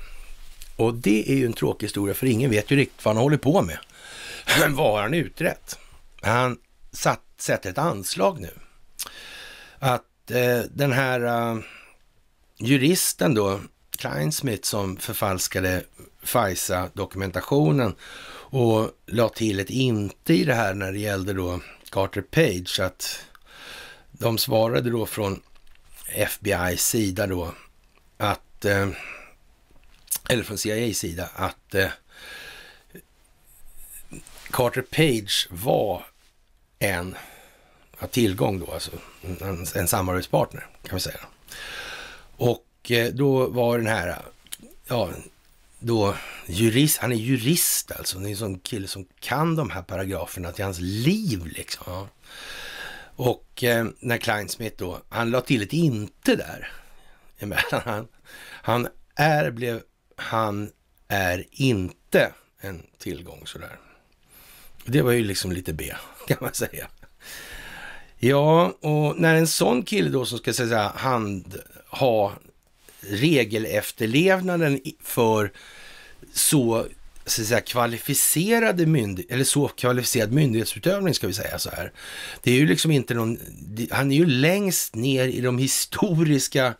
Och det är ju en tråkig historia för ingen vet ju riktigt vad han håller på med. Men vad har han utrett? Han satt, sätter ett anslag nu att eh, den här uh, juristen då, Kleinsmith, som förfalskade FISA-dokumentationen och la till ett inte i det här när det gällde då Carter Page, att de svarade då från FBIs sida då att, eh, eller från CIAs sida, att eh, Carter Page var en ha tillgång då, alltså en, en samarbetspartner kan vi säga. Och eh, då var den här, ja, då jurist, han är jurist alltså, det är en sån kille som kan de här paragraferna till hans liv liksom. Ja. Och eh, när Kleinsmith då, han la till ett inte där. Han, han är blev, han är inte en tillgång sådär. Det var ju liksom lite B kan man säga. Ja, och när en sån kille då som ska säga handha regelefterlevnaden för så, så säga, kvalificerade myndighet, eller så kvalificerad myndighetsutövning ska vi säga så här. Det är ju liksom inte någon, han är ju längst ner i de historiska,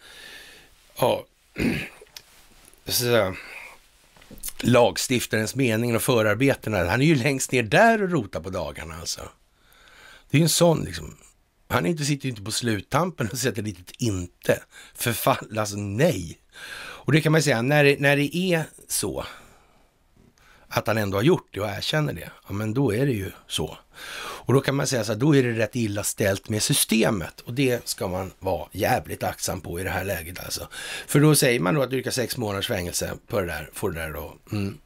ja, så säga, lagstiftarens mening och förarbetena. Han är ju längst ner där och rotar på dagarna alltså. Det är ju en sån liksom han inte, sitter ju inte på sluttampen och sätter litet inte. Förfall, alltså nej. Och det kan man säga, när det, när det är så att han ändå har gjort det och erkänner det, ja men då är det ju så. Och då kan man säga så här, då är det rätt illa ställt med systemet och det ska man vara jävligt aktsam på i det här läget alltså. För då säger man då att du yrkar sex månaders fängelse på det där, får det där då. Mm.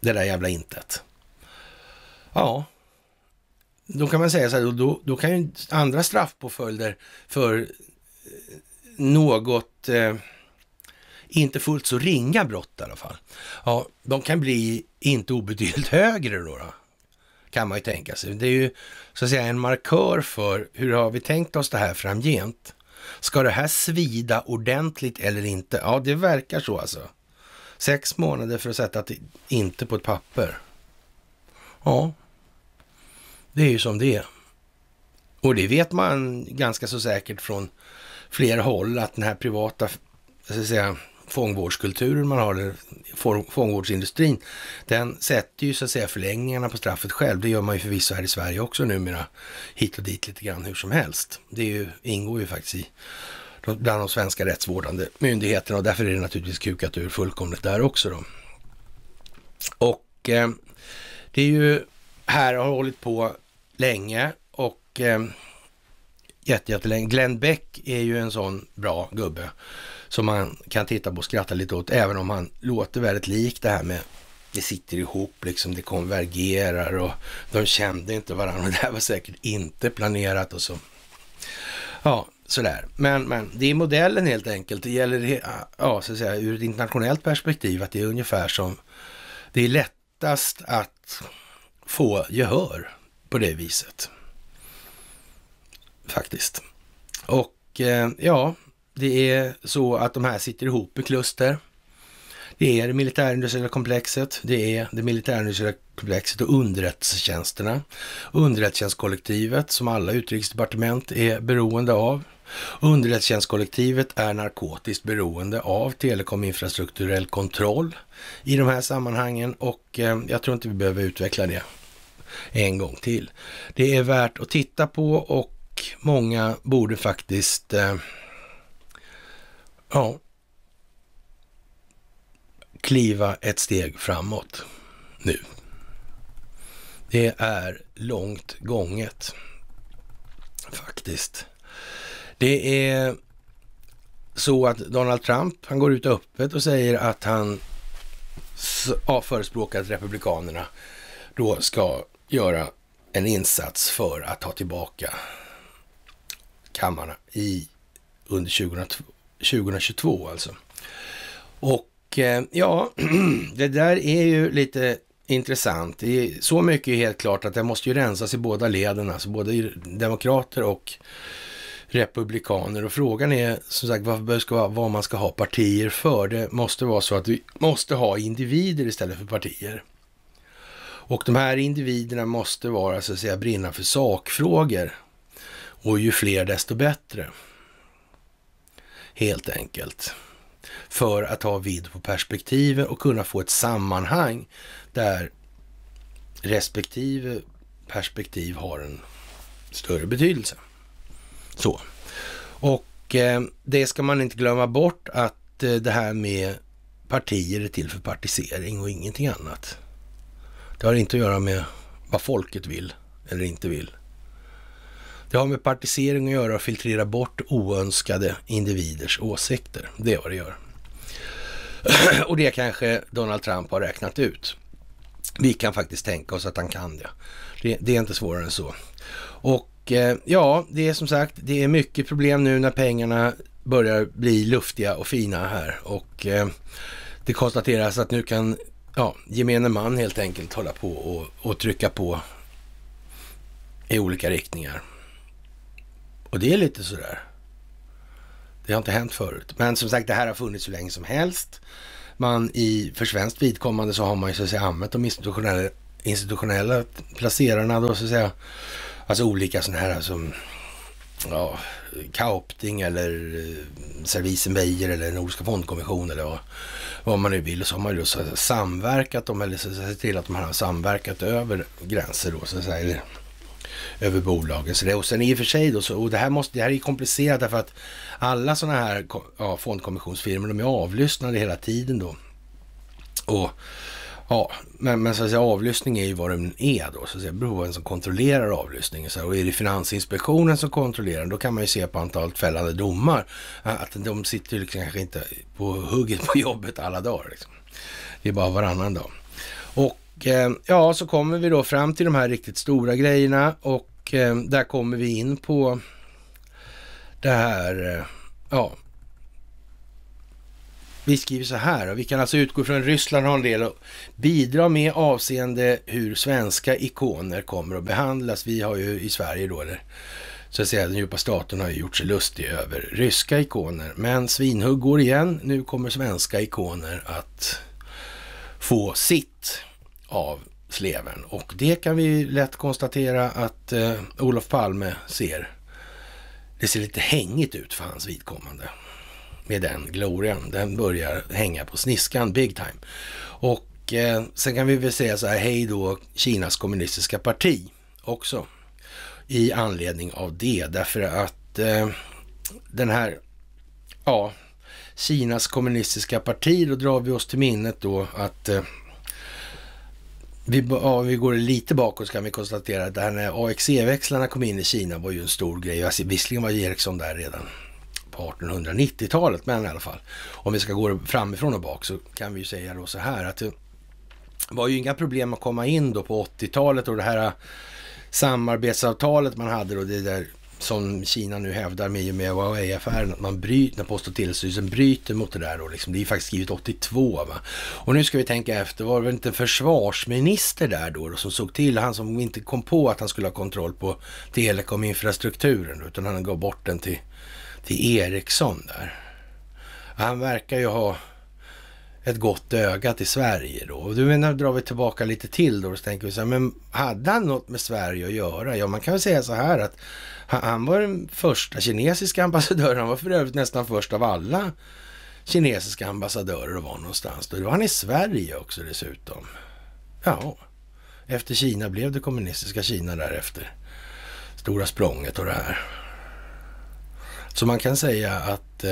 Det där jävla intet. Ja, då kan man säga så här, då, då kan ju andra straffpåföljder för eh, något, eh, inte fullt så ringa brott i alla fall, ja, de kan bli inte obetydligt högre då, då. kan man ju tänka sig. Det är ju så att säga en markör för hur har vi tänkt oss det här framgent? Ska det här svida ordentligt eller inte? Ja, det verkar så alltså. Sex månader för att sätta det inte på ett papper. Ja, det är ju som det är. Och det vet man ganska så säkert från flera håll att den här privata så att säga, fångvårdskulturen man har, eller fångvårdsindustrin, den sätter ju så att säga förlängningarna på straffet själv. Det gör man ju förvisso här i Sverige också numera, hit och dit lite grann hur som helst. Det är ju, ingår ju faktiskt i bland de svenska rättsvårdande myndigheterna och därför är det naturligtvis kukat ur fullkomligt där också då. Och eh, det är ju här har hållit på länge och eh, jätte, jättelänge. Glenn Beck är ju en sån bra gubbe som man kan titta på och skratta lite åt, även om han låter väldigt lik det här med det sitter ihop, liksom det konvergerar och de kände inte varandra. Det här var säkert inte planerat och så. Ja, sådär. Men, men det är modellen helt enkelt. Det gäller ja, så att säga, ur ett internationellt perspektiv att det är ungefär som det är lättast att få gehör på det viset. Faktiskt. Och eh, ja, det är så att de här sitter ihop i kluster. Det är det militärindustriella komplexet, det är det militärindustriella komplexet och underrättelsetjänsterna. Underrättelsetjänstkollektivet som alla utrikesdepartement är beroende av. Underrättelsetjänstkollektivet är narkotiskt beroende av telekominfrastrukturell kontroll i de här sammanhangen och eh, jag tror inte vi behöver utveckla det en gång till. Det är värt att titta på och många borde faktiskt eh, ja, kliva ett steg framåt nu. Det är långt gånget faktiskt. Det är så att Donald Trump, han går ut öppet och säger att han förespråkar att republikanerna då ska göra en insats för att ta tillbaka kammarna i, under 2022 alltså. Och eh, ja, det där är ju lite intressant. Är, så mycket är helt klart att det måste ju rensas i båda leden, alltså både demokrater och republikaner. Och frågan är som sagt vad, ska, vad man ska ha partier för. Det måste vara så att vi måste ha individer istället för partier. Och de här individerna måste vara så att säga brinna för sakfrågor. Och ju fler desto bättre. Helt enkelt. För att ha vidd på perspektiven och kunna få ett sammanhang där respektive perspektiv har en större betydelse. Så. Och eh, det ska man inte glömma bort att eh, det här med partier är till för partisering och ingenting annat. Det har inte att göra med vad folket vill eller inte vill. Det har med partisering att göra och filtrera bort oönskade individers åsikter. Det är vad det gör. Och det kanske Donald Trump har räknat ut. Vi kan faktiskt tänka oss att han kan det. Det, är inte svårare än så. Och eh, ja, det är som sagt, det är mycket problem nu när pengarna börjar bli luftiga och fina här. Och eh, det konstateras att nu kan ja, gemene man helt enkelt hålla på och, och trycka på i olika riktningar. Och det är lite sådär. Det har inte hänt förut. Men som sagt, det här har funnits hur länge som helst. Man i, för svenskt vidkommande så har man ju så att säga använt de institutionella, institutionella placerarna då så att säga. Alltså olika sådana här som ja, Kaupting eller eh, Servisen Beijer eller Nordiska fondkommission eller vad vad man nu vill. Och så har man ju då samverkat dem, eller sett till att man har samverkat över gränser då, så att säga, eller över bolagen. Så det, och sen i och för sig då, så, och det här, måste, det här är komplicerat därför att alla sådana här ja, fondkommissionsfirmor, de är avlyssnade hela tiden då. Och Ja, men, men så att säga, avlyssning är ju vad den är då. Så att säga, det beror på vem som kontrollerar avlyssningen. Så här, och är det Finansinspektionen som kontrollerar då kan man ju se på antalet fällande domar att de sitter liksom kanske inte på hugget på jobbet alla dagar. Liksom. Det är bara varannan dag. Och eh, ja, så kommer vi då fram till de här riktigt stora grejerna och eh, där kommer vi in på det här, eh, ja, vi skriver så här, och vi kan alltså utgå från Ryssland har en del att bidra med avseende hur svenska ikoner kommer att behandlas. Vi har ju i Sverige då, eller, så att säga, den djupa staten har ju gjort sig lustig över ryska ikoner. Men svinhugg går igen. Nu kommer svenska ikoner att få sitt av sleven. Och det kan vi lätt konstatera att eh, Olof Palme ser. Det ser lite hängigt ut för hans vidkommande med den glorian. Den börjar hänga på sniskan big time. Och eh, sen kan vi väl säga så här, hej då Kinas kommunistiska parti också i anledning av det. Därför att eh, den här, ja, Kinas kommunistiska parti, då drar vi oss till minnet då att eh, vi, ja, vi går lite bakåt så kan vi konstatera att det här när AXE-växlarna kom in i Kina var ju en stor grej. Alltså, visserligen var Ericsson där redan på 1890-talet. Men i alla fall, om vi ska gå framifrån och bak så kan vi ju säga då så här att det var ju inga problem att komma in då på 80-talet och det här samarbetsavtalet man hade då, det där som Kina nu hävdar med, och med Huawei-affären, att man bryter, när Post och telestyrelsen bryter mot det där då, liksom, det är ju faktiskt skrivet 82. Va? Och nu ska vi tänka efter, var det inte en försvarsminister där då, då som såg till, han som inte kom på att han skulle ha kontroll på telekominfrastrukturen, utan han gav bort den till till Eriksson där. Han verkar ju ha ett gott öga till Sverige då. Och du menar, drar vi tillbaka lite till då, så tänker vi så här, men hade han något med Sverige att göra? Ja, man kan väl säga så här att han var den första kinesiska ambassadören, han var för övrigt nästan först av alla kinesiska ambassadörer att vara någonstans. Då var han i Sverige också dessutom. Ja, efter Kina blev det kommunistiska Kina därefter. Stora språnget och det här. Så man kan säga att, eh,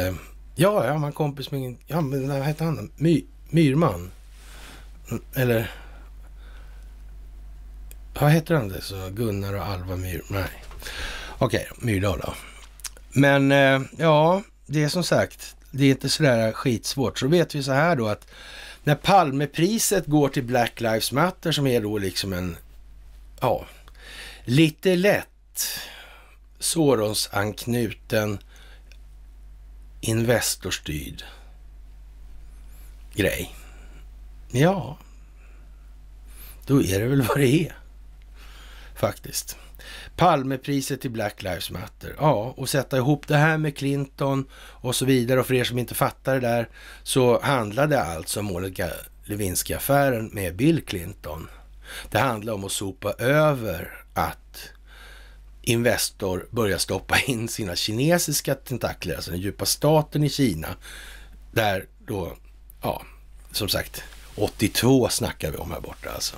ja, jag har en kompis med, ja, men vad hette han? My, Myrman? Eller? Vad heter han det? Så Gunnar och Alva Myrman? nej. Okej, Myrdal då. Men eh, ja, det är som sagt, det är inte sådär skitsvårt. Så vet vi så här då att när Palmepriset går till Black Lives Matter som är då liksom en, ja, lite lätt Sorons-anknuten Investorstyrd grej. Ja, då är det väl vad det är faktiskt. Palmepriset i Black Lives Matter. Ja, och sätta ihop det här med Clinton och så vidare. Och för er som inte fattar det där så handlade alltså Monica Lewinsky-affären med Bill Clinton. Det handlade om att sopa över att Investor börjar stoppa in sina kinesiska tentakler, alltså den djupa staten i Kina, där då, ja, som sagt, 82 snackar vi om här borta alltså.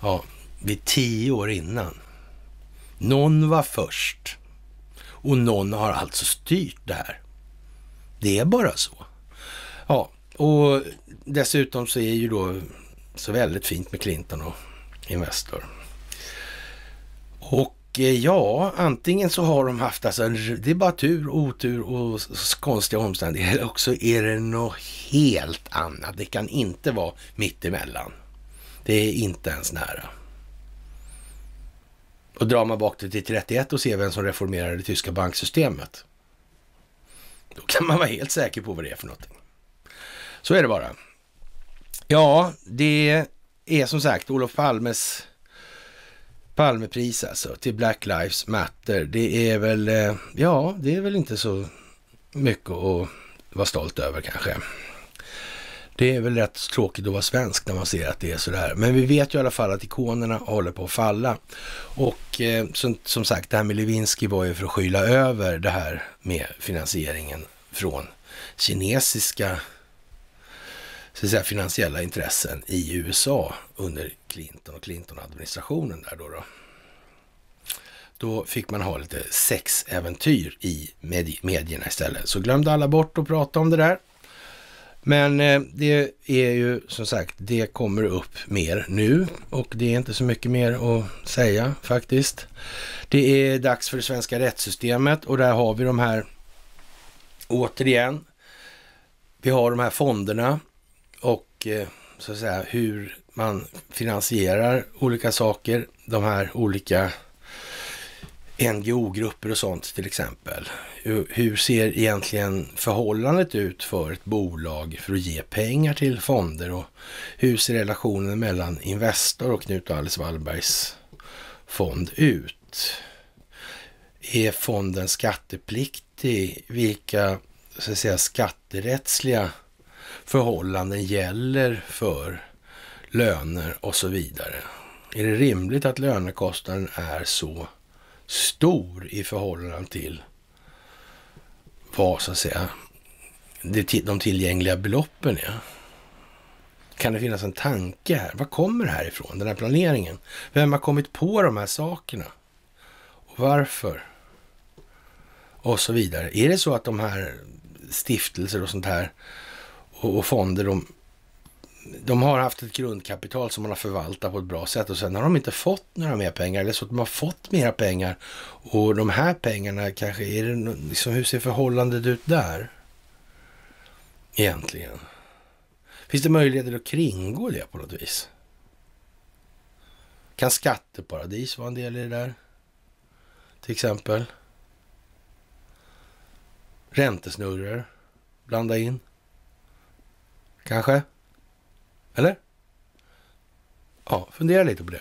Ja, vi är tio år innan. Någon var först och någon har alltså styrt det här. Det är bara så. Ja, och dessutom så är ju då så väldigt fint med Clinton och Investor. Och Eh, ja, antingen så har de haft, alltså, det är bara tur, otur och konstiga omständigheter. Eller också är det något helt annat. Det kan inte vara mitt emellan. Det är inte ens nära. Och drar man bak det till 31 och ser vem som reformerade det tyska banksystemet. Då kan man vara helt säker på vad det är för någonting. Så är det bara. Ja, det är som sagt Olof Palmes Palmepris alltså, till Black Lives Matter. Det är väl, eh, ja, det är väl inte så mycket att vara stolt över kanske. Det är väl rätt tråkigt att vara svensk när man ser att det är sådär. Men vi vet ju i alla fall att ikonerna håller på att falla. Och eh, som, som, sagt, det här med Lewinsky var ju för att skyla över det här med finansieringen från kinesiska så att säga, finansiella intressen i USA under Clinton och Clinton-administrationen där då. då då fick man ha lite sexäventyr i medierna istället. Så glömde alla bort att prata om det där. Men eh, det är ju som sagt, det kommer upp mer nu och det är inte så mycket mer att säga faktiskt. Det är dags för det svenska rättssystemet och där har vi de här, återigen, vi har de här fonderna och eh, så att säga hur man finansierar olika saker. De här olika NGO-grupper och sånt till exempel. Hur ser egentligen förhållandet ut för ett bolag för att ge pengar till fonder och hur ser relationen mellan Investor och Knut Alice Wallbergs fond ut? Är fonden skattepliktig? Vilka så att säga, skatterättsliga förhållanden gäller för löner och så vidare. Är det rimligt att lönekostnaden är så stor i förhållande till vad så att säga de tillgängliga beloppen är? Kan det finnas en tanke här? Vad kommer det här ifrån? Den här planeringen? Vem har kommit på de här sakerna? Och varför? Och så vidare. Är det så att de här stiftelser och sånt här och, och fonder, de, de har haft ett grundkapital som man har förvaltat på ett bra sätt och sen har de inte fått några mer pengar. Eller så att de har fått mera pengar och de här pengarna kanske, är det, liksom, hur ser förhållandet ut där? Egentligen. Finns det möjligheter att kringgå det på något vis? Kan skatteparadis vara en del i det där? Till exempel. Räntesnurror, blanda in. Kanske? Eller? Ja, fundera lite på det.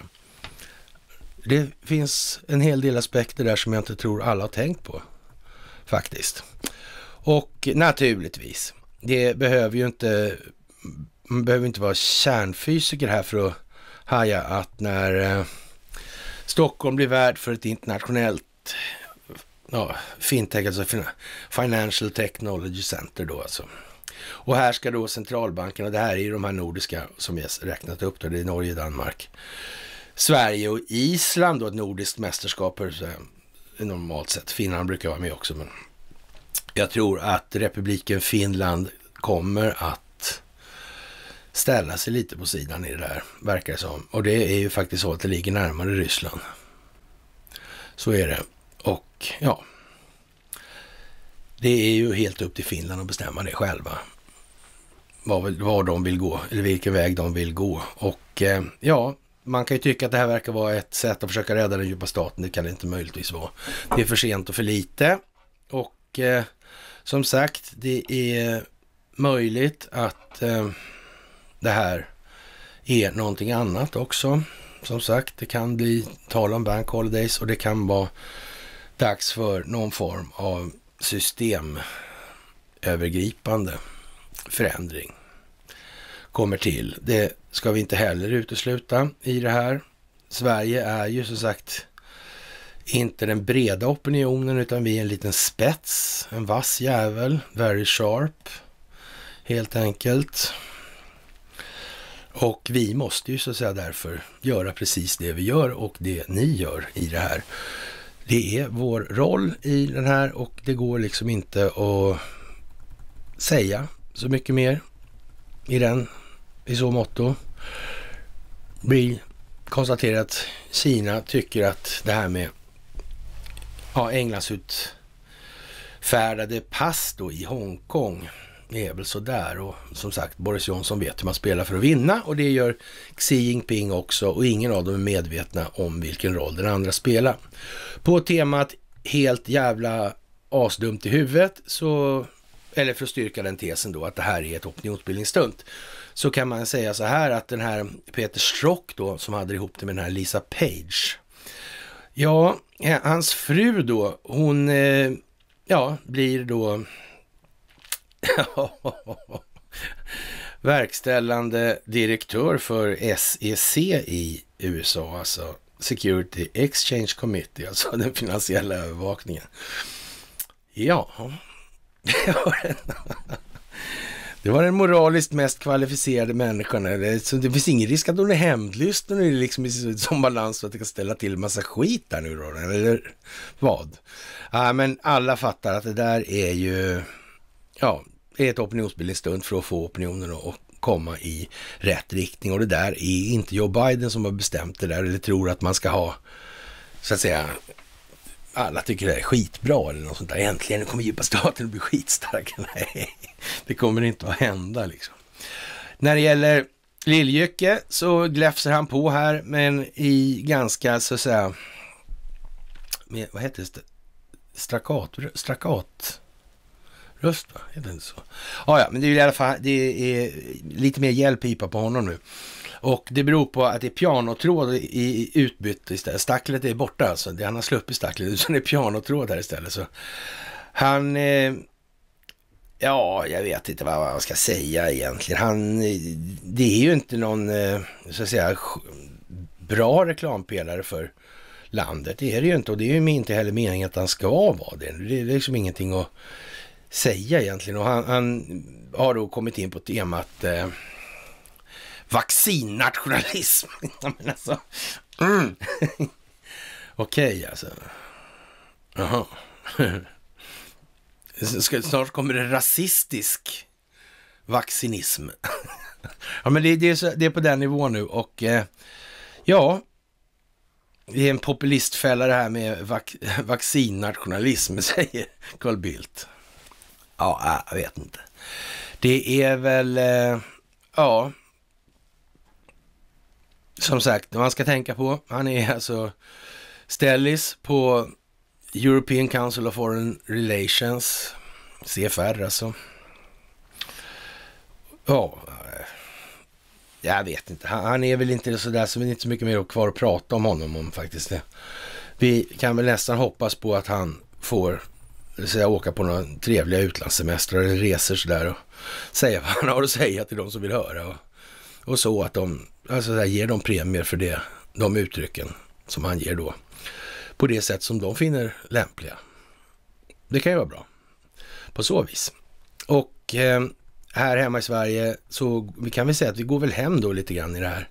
Det finns en hel del aspekter där som jag inte tror alla har tänkt på faktiskt. Och naturligtvis, det behöver ju inte, man behöver inte vara kärnfysiker här för att haja att när eh, Stockholm blir värd för ett internationellt ja, fintech, alltså Financial Technology Center då alltså. Och här ska då centralbankerna, det här är ju de här nordiska som vi räknat upp då, det är Norge, Danmark, Sverige och Island då, ett nordiskt mästerskap normalt sett. Finland brukar vara med också, men jag tror att republiken Finland kommer att ställa sig lite på sidan i det där, verkar det som. Och det är ju faktiskt så att det ligger närmare Ryssland. Så är det. Och ja, det är ju helt upp till Finland att bestämma det själva var, var de vill gå, eller vilken väg de vill gå. Och eh, ja, man kan ju tycka att det här verkar vara ett sätt att försöka rädda den djupa staten. Det kan det inte möjligtvis vara. Det är för sent och för lite. Och eh, som sagt, det är möjligt att eh, det här är någonting annat också. Som sagt, det kan bli tal om bank holidays och det kan vara dags för någon form av systemövergripande förändring kommer till. Det ska vi inte heller utesluta i det här. Sverige är ju som sagt inte den breda opinionen utan vi är en liten spets, en vass jävel, very sharp, helt enkelt. Och vi måste ju så att säga därför göra precis det vi gör och det ni gör i det här. Det är vår roll i den här och det går liksom inte att säga så mycket mer i den i så måtto. Vi konstaterar att Kina tycker att det här med ja, Englands utfärdade pass då i Hongkong är väl sådär. Och som sagt, Boris Johnson vet hur man spelar för att vinna och det gör Xi Jinping också och ingen av dem är medvetna om vilken roll den andra spelar. På temat helt jävla asdumt i huvudet så, eller för att styrka den tesen då, att det här är ett opinionsbildningsstunt så kan man säga så här att den här Peter Strock då, som hade ihop det med den här Lisa Page. Ja, eh, hans fru då, hon eh, ja, blir då verkställande direktör för SEC i USA, alltså Security Exchange Committee, alltså den finansiella övervakningen. Ja, Det var den moraliskt mest kvalificerade människan. Eller, det finns ingen risk att hon är hämndlysten nu liksom som balans så att det kan ställa till massa skit där nu då, eller vad? Ja, men alla fattar att det där är ju, ja, det är ett opinionsbildningsstunt för att få opinionen att komma i rätt riktning. Och det där är inte Joe Biden som har bestämt det där eller tror att man ska ha, så att säga, alla tycker det här är skitbra eller något sånt där. Äntligen, kommer djupa staten att bli skitstark. Nej, det kommer inte att hända liksom. När det gäller Lilljöcke så gläfser han på här, men i ganska så att säga, med, vad heter det? Strakat, strakat röst va? Är det inte så? Ja, ja, men det är i alla fall, det är lite mer hjälp på honom nu. Och det beror på att det är pianotråd i, i utbytt istället. Stacklet är borta alltså. Han har sluppit stacklet, utan det är pianotråd här istället. Så han... Eh, ja, jag vet inte vad man ska säga egentligen. Han... Eh, det är ju inte någon, eh, så att säga, bra reklampelare för landet. Det är det ju inte och det är ju inte heller meningen att han ska vara det. Det är liksom ingenting att säga egentligen. Och han, han har då kommit in på temat eh, vaccinnationalism. Men alltså, mm. Okej okay, alltså. Jaha. Snart kommer det rasistisk vaccinism. ja, men det, det, är så, det, är på den nivån nu och eh, ja, det är en populistfälla det här med vac vaccinnationalism, säger Carl Bildt. Ja, jag vet inte. Det är väl, eh, ja, som sagt, man ska tänka på, han är alltså ställis på European Council of Foreign Relations, CFR alltså. Ja, jag vet inte. Han är väl inte sådär, så det är inte så mycket mer kvar att prata om honom om faktiskt. Vi kan väl nästan hoppas på att han får säga, åka på några trevliga utlandssemestrar eller resor sådär och säga vad han har att säga till de som vill höra och så att de alltså där, ger dem premier för det, de uttrycken som han ger då på det sätt som de finner lämpliga. Det kan ju vara bra på så vis. Och eh, här hemma i Sverige så kan vi säga att vi går väl hem då lite grann i det här.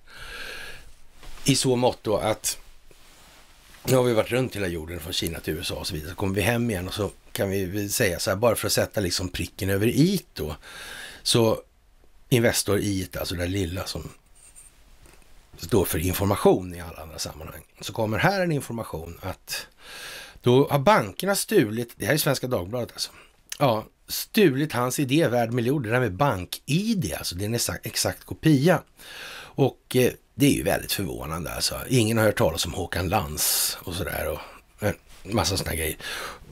I så mått då att nu har vi varit runt hela jorden från Kina till USA och så vidare. Så kommer vi hem igen och så kan vi säga så här bara för att sätta liksom pricken över i då. Så Investor i alltså det lilla som står för information i alla andra sammanhang. Så kommer här en information att då har bankerna stulit, det här är Svenska Dagbladet alltså, ja, stulit hans idé värd miljoner, det där med bank-id, alltså det är en exakt, exakt kopia. Och eh, det är ju väldigt förvånande alltså. Ingen har hört talas om Håkan Lans och sådär och en eh, massa sådana grejer.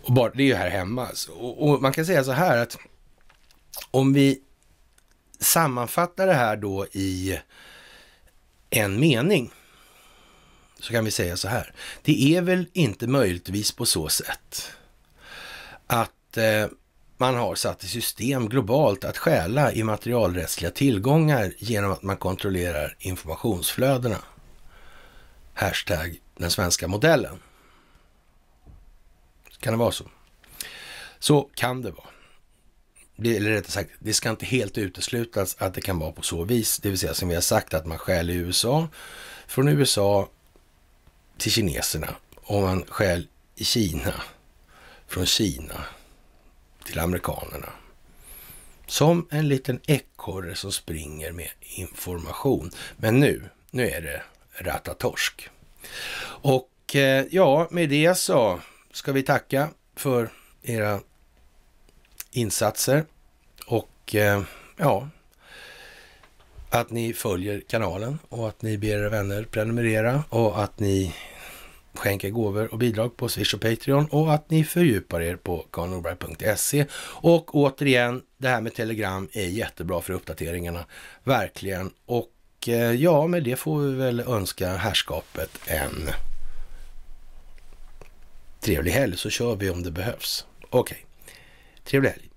Och bara, det är ju här hemma alltså. och, och man kan säga så här att om vi sammanfatta det här då i en mening så kan vi säga så här. Det är väl inte möjligtvis på så sätt att eh, man har satt i system globalt att stjäla immaterialrättsliga tillgångar genom att man kontrollerar informationsflödena. Hashtag den svenska modellen. Kan det vara så? Så kan det vara eller rättare sagt, det ska inte helt uteslutas att det kan vara på så vis, det vill säga som vi har sagt att man stjäl i USA, från USA till kineserna och man stjäl i Kina, från Kina till amerikanerna. Som en liten ekorre som springer med information. Men nu, nu är det ratatorsk. Och eh, ja, med det så ska vi tacka för era insatser och eh, ja, att ni följer kanalen och att ni ber era vänner prenumerera och att ni skänker gåvor och bidrag på Swish och Patreon och att ni fördjupar er på karlnorberg.se. Och återigen, det här med Telegram är jättebra för uppdateringarna, verkligen. Och eh, ja, med det får vi väl önska herrskapet en trevlig helg så kör vi om det behövs. Okej. Okay. Trevlig helg!